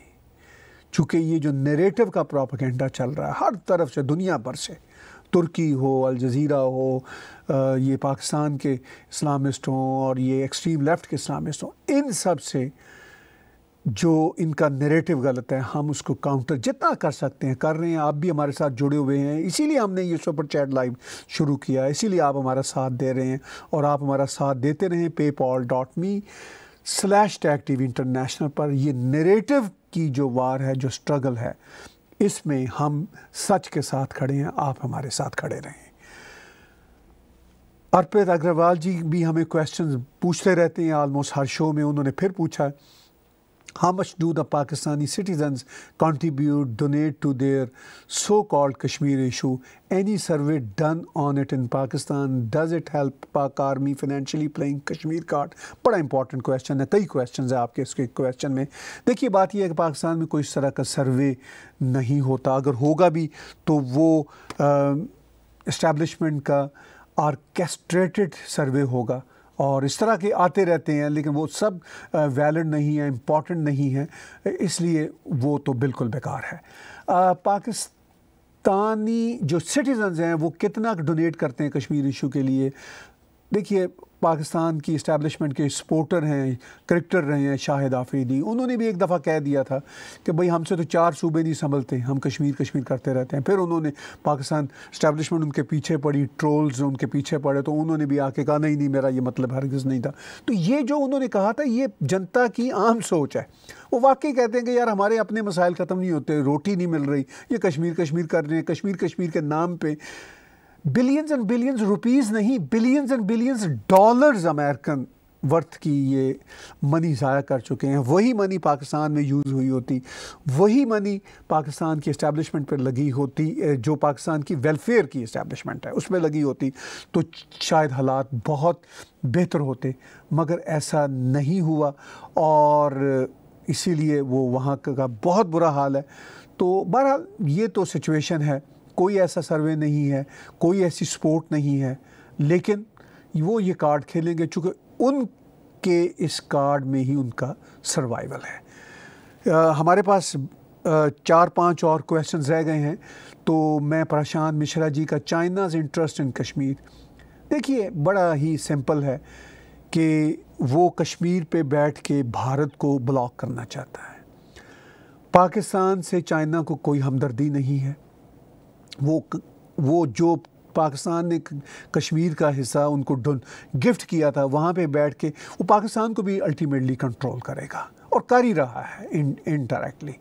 चूँकि ये जो नरेटिव का प्रोपागेंडा चल रहा है हर तरफ से दुनिया भर से तुर्की हो अलज़ीरा हो ये पाकिस्तान के इस्लामिस्ट हों और ये एक्सट्रीम लेफ्ट के इस्लामिस्ट हों इन सब से जो इनका नेरेटिव गलत है हम उसको काउंटर जितना कर सकते हैं कर रहे हैं आप भी हमारे साथ जुड़े हुए हैं इसीलिए हमने ये सुपर चैट लाइव शुरू किया इसीलिए आप हमारा साथ दे रहे हैं और आप हमारा साथ देते रहें PayPal dot me slash tag T international पर ये नरेटिव की जो वार है जो स्ट्रगल है इसमें हम सच के साथ खड़े हैं आप हमारे साथ खड़े रहें अर्पित अग्रवाल जी भी हमें क्वेश्चंस पूछते रहते हैं ऑलमोस्ट हर शो में उन्होंने फिर पूछा है how much do the Pakistani citizens contribute, donate to their so-called Kashmir issue? Any survey done on it in Pakistan, does it help Pak army financially playing Kashmir card? but बड़ा important question है कई question है आपके इसके question में देखिए बात यह है कि पाकिस्तान में is इस तरह survey सर्वे नहीं होता अगर होगा भी तो वो इस्टेब्लिशमेंट का आर्केस्ट्रेटेड सर्वे होगा और इस तरह के आते रहते हैं लेकिन वो सब वैलिड नहीं है इम्पॉर्टेंट नहीं है इसलिए वो तो बिल्कुल बेकार है पाकिस्तान पाकिस्तानी जो सिटीजन्स हैं वो कितना डोनेट करते हैं कश्मीर इशू के लिए देखिए पाकिस्तान की इस्टेबलिशमेंट के सपोर्टर हैं क्रिकेटर रहे हैं शाहिद आफरीदी उन्होंने भी एक दफ़ा कह दिया था कि भाई हमसे तो चार सूबे नहीं संभलते हम कश्मीर कश्मीर करते रहते हैं फिर उन्होंने पाकिस्तान इस्टेबलिशमेंट उनके पीछे पड़ी ट्रोल्स उनके पीछे पड़े तो उन्होंने भी आके कहा नहीं नहीं मेरा ये मतलब हरगज़ नहीं था तो ये जो उन्होंने कहा था ये जनता की आम सोच है वो वाकई कहते हैं कि यार हमारे अपने मसाइल ख़त्म नहीं होते रोटी नहीं मिल रही ये कश्मीर कश्मीर कर रहे हैं कश्मीर कश्मीर के नाम पर बिलियंस एंड बिलियंस रुपीस नहीं billions and billions dollars American worth की ये मनी ज़ाया कर चुके हैं वही मनी पाकिस्तान में यूज़ हुई होती वही मनी पाकिस्तान की इस्टेबलिशमेंट पर लगी होती जो पाकिस्तान की वेलफेयर की इस्टेबलिशमेंट है उसमें लगी होती तो शायद हालात बहुत बेहतर होते मगर ऐसा नहीं हुआ और इसीलिए वो वहाँ का बहुत बुरा हाल है तो बहरहाल ये तो सिचुएशन है कोई ऐसा सर्वे नहीं है कोई ऐसी सपोर्ट नहीं है लेकिन वो ये कार्ड खेलेंगे चूँकि उनके इस कार्ड में ही उनका सर्वाइवल है आ, हमारे पास आ, चार पांच और क्वेश्चन रह गए हैं तो मैं प्रशांत मिश्रा जी का चाइनाज इंटरेस्ट इन कश्मीर देखिए बड़ा ही सिंपल है कि वो कश्मीर पे बैठ के भारत को ब्लॉक करना चाहता है पाकिस्तान से चाइना को कोई हमदर्दी नहीं है वो वो जो पाकिस्तान ने कश्मीर का हिस्सा उनको गिफ्ट किया था वहाँ पे बैठ के वो पाकिस्तान को भी अल्टीमेटली कंट्रोल करेगा और कर ही रहा है इन इनडायरेक्टली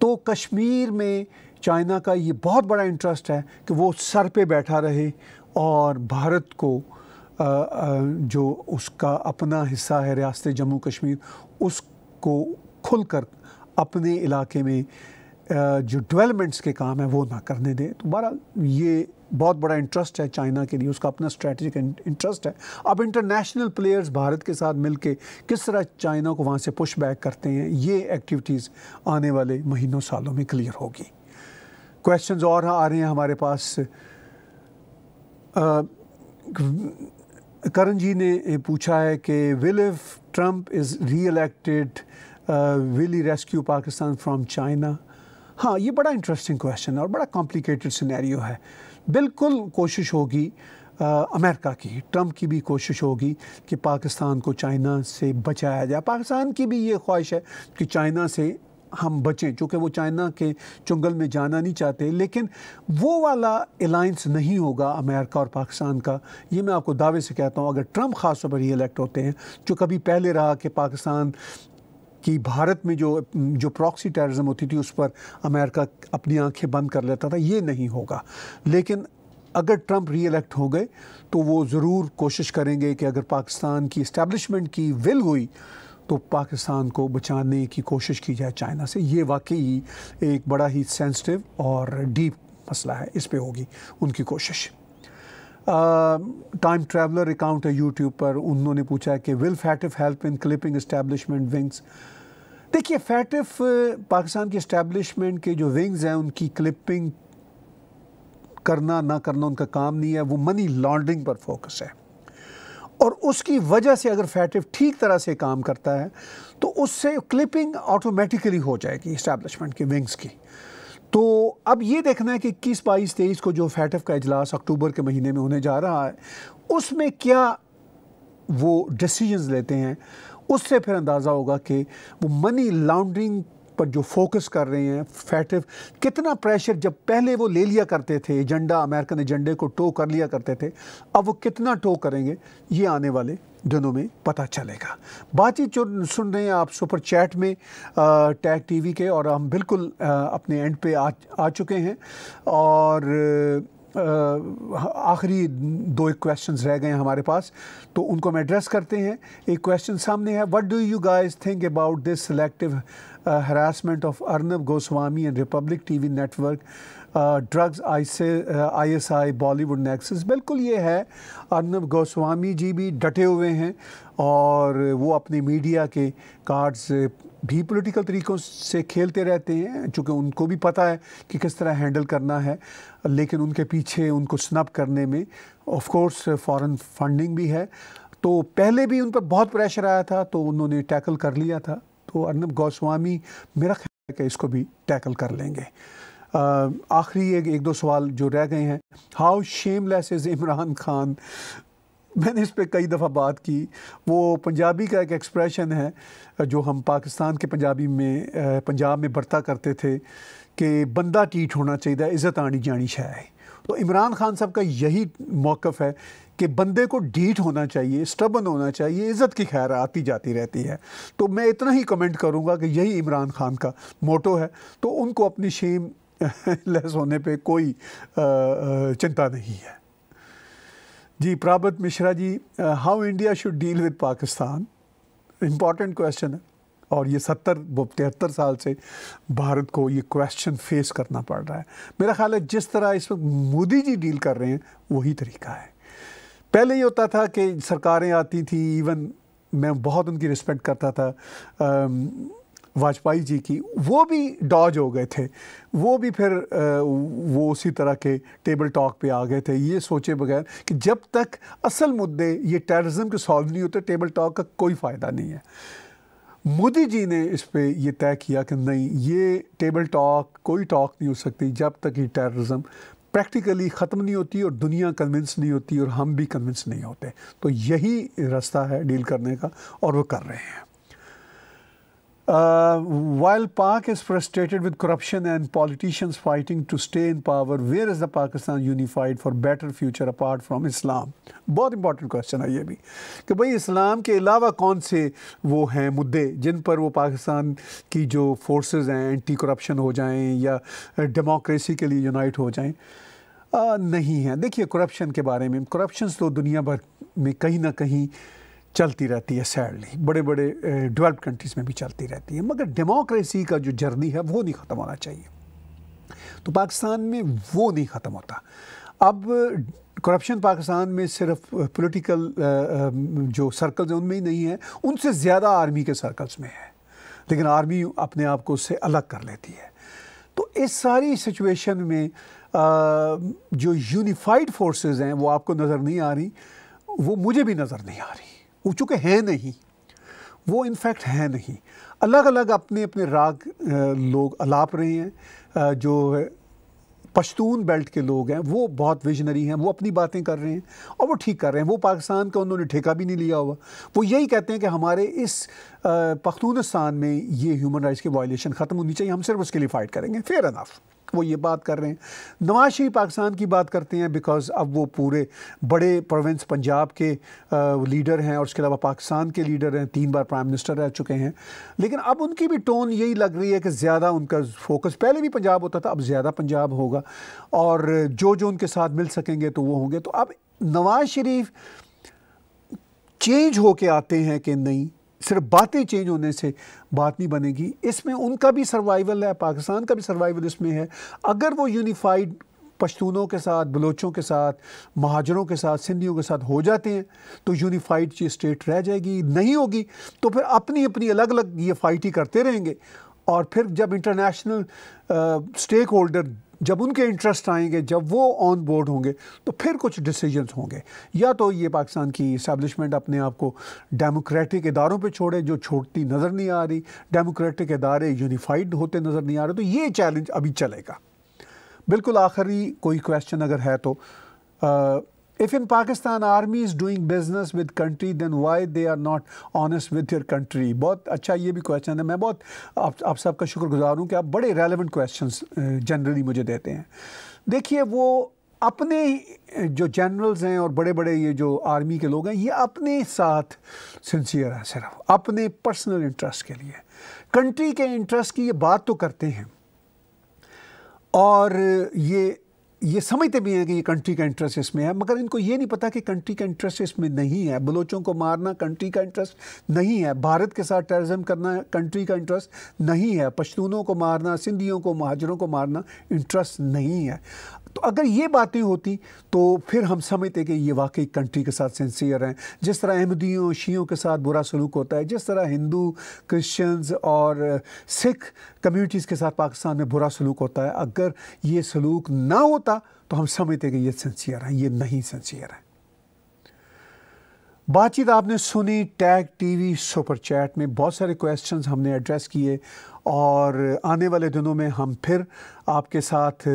तो कश्मीर में चाइना का ये बहुत बड़ा इंटरेस्ट है कि वो सर पे बैठा रहे और भारत को आ, आ, जो उसका अपना हिस्सा है रियासत जम्मू कश्मीर उसको खुलकर अपने इलाके में जो डेवलपमेंट्स के काम है वो ना करने दें तो बहरहाल ये बहुत बड़ा इंटरेस्ट है चाइना के लिए उसका अपना स्ट्रेटजिक इंटरेस्ट है अब इंटरनेशनल प्लेयर्स भारत के साथ मिलके किस तरह चाइना को वहाँ से पुश बैक करते हैं ये एक्टिविटीज़ आने वाले महीनों सालों में क्लियर होगी क्वेश्चंस और आ रहे हैं हमारे पास करण जी ने पूछा है कि will if Trump is reelected will he rescue Pakistan from China हाँ ये बड़ा इंटरेस्टिंग क्वेश्चन है और बड़ा कॉम्प्लिकेटेड सिनेरियो है बिल्कुल कोशिश होगी अमेरिका की ट्रंप की भी कोशिश होगी कि पाकिस्तान को चाइना से बचाया जाए पाकिस्तान की भी ये ख्वाहिश है कि चाइना से हम बचें चूँकि वो चाइना के चुंगल में जाना नहीं चाहते लेकिन वो वाला अलाइंस नहीं होगा अमेरिका और पाकिस्तान का ये मैं आपको दावे से कहता हूँ अगर ट्रम्प ख़ास तौर पर री इलेक्ट होते हैं जो कभी पहले रहा कि पाकिस्तान कि भारत में जो जो प्रॉक्सी टेररिज्म होती थी उस पर अमेरिका अपनी आंखें बंद कर लेता था ये नहीं होगा लेकिन अगर ट्रंप रीएलेक्ट हो गए तो वो ज़रूर कोशिश करेंगे कि अगर पाकिस्तान की इस्टेब्लिशमेंट की विल हुई तो पाकिस्तान को बचाने की कोशिश की जाए चाइना से ये वाकई एक बड़ा ही सेंसिटिव और डीप मसला है इस पर होगी उनकी कोशिश टाइम ट्रैवलर अकाउंट है यूट्यूब पर उन्होंने पूछा है कि will FATF help in clipping establishment wings देखिए फैटिफ uh, पाकिस्तान की इस्टेब्लिशमेंट के जो विंग्स हैं उनकी क्लिपिंग करना ना करना उनका काम नहीं है वो मनी लॉन्ड्रिंग पर फोकस है और उसकी वजह से अगर फैटिव ठीक तरह से काम करता है तो उससे क्लिपिंग ऑटोमेटिकली हो जाएगी इस्टेब्लिशमेंट के विंग्स की तो अब ये देखना है कि इक्कीस बाईस तेईस को जो फैटफ का अजलास अक्टूबर के महीने में होने जा रहा है उसमें क्या वो डिसीजंस लेते हैं उससे फिर अंदाज़ा होगा कि वो मनी लॉन्ड्रिंग पर जो फोकस कर रहे हैं फैटिव कितना प्रेशर जब पहले वो ले लिया करते थे एजेंडा अमेरिकन एजेंडे को टो कर लिया करते थे अब वो कितना टो करेंगे ये आने वाले दिनों में पता चलेगा बातचीत जो सुन रहे हैं आप सुपर चैट में टैग टीवी के और हम बिल्कुल आ, अपने एंड पे आ, आ चुके हैं और आखिरी दो एक क्वेश्चन रह गए हैं हमारे पास तो उनको हम एड्रेस करते हैं एक क्वेश्चन सामने है what do you guys think about this selective harassment of Arnab Goswami and Republic TV network drugs I say I S I Bollywood nexus बिल्कुल ये है अर्नब गोस्वामी जी भी डटे हुए हैं और वो अपने मीडिया के कार्ड्स भी पॉलिटिकल तरीक़ों से खेलते रहते हैं चूँकि उनको भी पता है कि किस तरह हैंडल करना है लेकिन उनके पीछे उनको स्नप करने में ऑफ कोर्स फॉरेन फंडिंग भी है तो पहले भी उन पर बहुत प्रेशर आया था तो उन्होंने टैकल कर लिया था तो अर्नब गोस्वामी मेरा ख्याल है कि इसको भी टैकल कर लेंगे आखिरी एक एक दो सवाल जो रह गए हैं how shameless is Imran Khan मैंने इस पर कई दफ़ा बात की वो पंजाबी का एक एक्सप्रेशन है जो हम पाकिस्तान के पंजाबी में पंजाब में बरता करते थे कि बंदा टीट होना चाहिए इज़्ज़त आनी जानी शाह है तो इमरान खान साहब का यही मौक़ है कि बंदे को डीट होना चाहिए स्टबन होना चाहिए इज़्ज़त की खैर आती जाती रहती है तो मैं इतना ही कमेंट करूँगा कि यही इमरान खान का मोटो है तो उनको अपनी शेम लेस होने पे कोई चिंता नहीं है जी Prabhat Mishra ji how India should deal with Pakistan important question है और ये सत्तर तिहत्तर साल से भारत को ये क्वेश्चन फेस करना पड़ रहा है मेरा ख्याल है जिस तरह इस वक्त मोदी जी डील कर रहे हैं वही तरीका है पहले ये होता था कि सरकारें आती थी इवन मैं बहुत उनकी रिस्पेक्ट करता था वाजपेयी जी की वो भी डॉज हो गए थे वो भी फिर वो उसी तरह के टेबल टॉक पे आ गए थे ये सोचे बगैर कि जब तक असल मुद्दे ये टेररिज्म के सॉल्व नहीं होते टेबल टॉक का कोई फ़ायदा नहीं है मोदी जी ने इस पर यह तय किया कि नहीं ये टेबल टॉक कोई टॉक नहीं हो सकती जब तक ये टेररिज्म प्रैक्टिकली ख़त्म नहीं होती और दुनिया कन्विंस नहीं होती और हम भी कन्विंस नहीं होते तो यही रास्ता है डील करने का और वो कर रहे हैं Uh, while Pak is frustrated with corruption and politicians fighting to stay in power, where is the Pakistan unified for better future apart from Islam? बहुत इंपॉर्टेंट क्वेश्चन है ये भी कि भाई इस्लाम के अलावा कौन से वो हैं मुद्दे जिन पर वो पाकिस्तान की जो फोर्सेस हैं एंटी करप्शन हो जाएं या डेमोक्रेसी के लिए यूनाइट हो जाएं आ, नहीं है देखिए करप्शन के बारे में करप्शन तो दुनिया भर में कहीं ना कहीं चलती रहती है सैडली बड़े बड़े डेवलप्ड कंट्रीज़ में भी चलती रहती है मगर डेमोक्रेसी का जो जर्नी है वो नहीं ख़त्म होना चाहिए तो पाकिस्तान में वो नहीं ख़त्म होता अब करप्शन पाकिस्तान में सिर्फ पॉलिटिकल जो सर्कल्स हैं उनमें ही नहीं है उनसे ज़्यादा आर्मी के सर्कल्स में है लेकिन आर्मी अपने आप को उससे अलग कर लेती है तो इस सारी सिचुएशन में जो यूनिफाइड फोर्सेस हैं वो आपको नज़र नहीं आ रही वो मुझे भी नज़र नहीं आ रही वो चूँकि हैं नहीं वो इनफैक्ट है नहीं अलग अलग अपने अपने राग लोग अलाप रहे हैं जो पश्तून बेल्ट के लोग हैं वो बहुत विजनरी हैं वो अपनी बातें कर रहे हैं और वो ठीक कर रहे हैं वो पाकिस्तान का उन्होंने ठेका भी नहीं लिया हुआ वो यही कहते हैं कि हमारे इस पख्तूनस्तान में ये ह्यूमन राइट्स की वायलेशन ख़त्म होनी चाहिए हम सिर्फ उसके लिए फ़ाइट करेंगे फेयर अनाफ वो ये बात कर रहे हैं नवाज शरीफ पाकिस्तान की बात करते हैं बिकॉज अब वो पूरे बड़े प्रोविंस पंजाब के लीडर हैं और उसके अलावा पाकिस्तान के लीडर हैं तीन बार प्राइम मिनिस्टर रह चुके हैं लेकिन अब उनकी भी टोन यही लग रही है कि ज़्यादा उनका फोकस पहले भी पंजाब होता था अब ज़्यादा पंजाब होगा और जो जो उनके साथ मिल सकेंगे तो वो होंगे तो अब नवाज शरीफ चेंज होके आते हैं कि नहीं सिर्फ बातें चेंज होने से बात नहीं बनेगी इसमें उनका भी सर्वाइवल है पाकिस्तान का भी सर्वाइवल इसमें है अगर वो यूनिफाइड पश्तूनों के साथ बलोचों के साथ महाजरों के साथ सिंधियों के साथ हो जाते हैं तो यूनिफाइड स्टेट रह जाएगी नहीं होगी तो फिर अपनी अपनी अलग अलग ये फाइट ही करते रहेंगे और फिर जब इंटरनेशनल स्टेक होल्डर जब उनके इंटरेस्ट आएंगे जब वो ऑन बोर्ड होंगे तो फिर कुछ डिसीजन होंगे या तो ये पाकिस्तान की इस्टबलिशमेंट अपने आप को डेमोक्रेटिक इदारों पे छोड़े जो छोड़ती नज़र नहीं आ रही डेमोक्रेटिक इदारे यूनिफाइड होते नज़र नहीं आ रहे तो ये चैलेंज अभी चलेगा बिल्कुल आखिरी कोई क्वेश्चन अगर है तो आ, If in Pakistan army is doing business with country, then why they are not honest with your country? बहुत अच्छा ये भी क्वेश्चन है मैं बहुत आप आप सबका शुक्रगुजार हूँ कि आप बड़े रेलिवेंट क्वेश्चन जनरली मुझे देते हैं देखिए वो अपने जो जनरल्स हैं और बड़े बड़े ये जो आर्मी के लोग हैं ये अपने साथ सिंसियर हैं सिर्फ अपने पर्सनल इंटरेस्ट के लिए कंट्री के इंटरेस्ट की ये बात तो करते हैं और ये ये समझते भी हैं कि ये कंट्री का इंटरेस्ट इसमें है मगर इनको ये नहीं पता कि कंट्री का इंटरेस्ट इसमें नहीं है बलोचों को मारना कंट्री का इंटरेस्ट नहीं है भारत के साथ टेररिज्म करना कंट्री का इंटरेस्ट नहीं है पश्तूनों को मारना सिंधियों को महाजरों को मारना इंटरेस्ट नहीं है तो अगर ये बातें होती तो फिर हम समझते कि ये वाकई कंट्री के साथ सेंसियर हैं जिस तरह अहमदियों शीयों के साथ बुरा सलूक होता है जिस तरह हिंदू क्रिश्चियंस और सिख कम्युनिटीज़ के साथ पाकिस्तान में बुरा सलूक होता है अगर ये सलूक ना होता तो हम समझते कि ये सेंसियर हैं ये नहीं सेंसियर हैं बातचीत आपने सुनी टैग टीवी सुपर चैट में बहुत सारे क्वेश्चंस हमने एड्रेस किए और आने वाले दिनों में हम फिर आपके साथ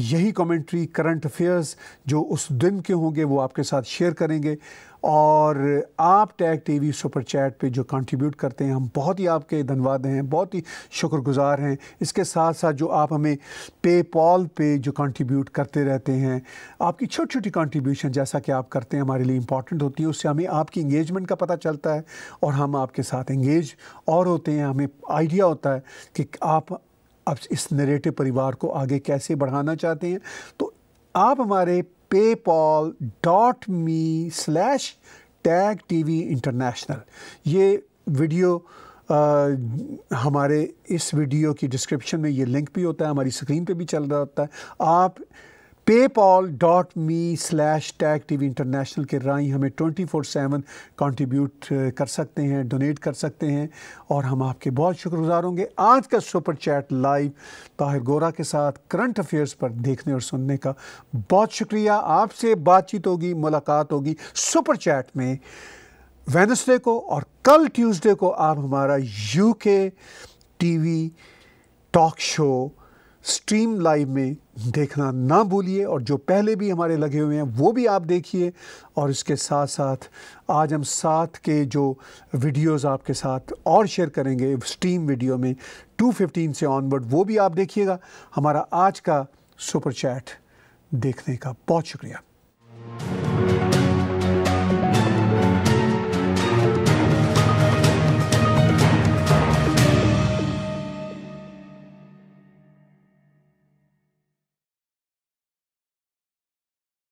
यही कमेंट्री करंट अफेयर्स जो उस दिन के होंगे वो आपके साथ शेयर करेंगे और आप टैग टीवी सुपर चैट पे जो कंट्रीब्यूट करते हैं हम बहुत ही आपके धन्यवाद हैं बहुत ही शुक्रगुजार हैं इसके साथ साथ जो आप हमें पे पॉल पे जो कंट्रीब्यूट करते रहते हैं आपकी छोटी छोटी कंट्रीब्यूशन जैसा कि आप करते हैं हमारे लिए इंपॉर्टेंट होती है उससे हमें आपकी इंगेजमेंट का पता चलता है और हम आपके साथ इंगेज और होते हैं हमें आइडिया होता है कि आप आप इस नरेटिव परिवार को आगे कैसे बढ़ाना चाहते हैं तो आप हमारे PayPal dot me slash tag T V international ये वीडियो आ, हमारे इस वीडियो की डिस्क्रिप्शन में ये लिंक भी होता है हमारी स्क्रीन पे भी चल रहा होता है आप PayPal dot me slash tag T V international के राही हमें ट्वेंटी फोर सेवन कॉन्ट्रीब्यूट कर सकते हैं डोनेट कर सकते हैं और हम आपके बहुत शुक्रगुजार होंगे आज का सुपर चैट लाइव ताहिर गोरा के साथ करंट अफेयर्स पर देखने और सुनने का बहुत शुक्रिया आपसे बातचीत होगी मुलाकात होगी सुपर चैट में वेनसडे को और कल ट्यूजडे को आप हमारा U K T V talk show stream live में देखना ना भूलिए और जो पहले भी हमारे लगे हुए हैं वो भी आप देखिए और इसके साथ साथ आज हम साथ के जो वीडियोस आपके साथ और शेयर करेंगे स्ट्रीम वीडियो में 215 से ऑनवर्ड वो भी आप देखिएगा हमारा आज का सुपर चैट देखने का बहुत शुक्रिया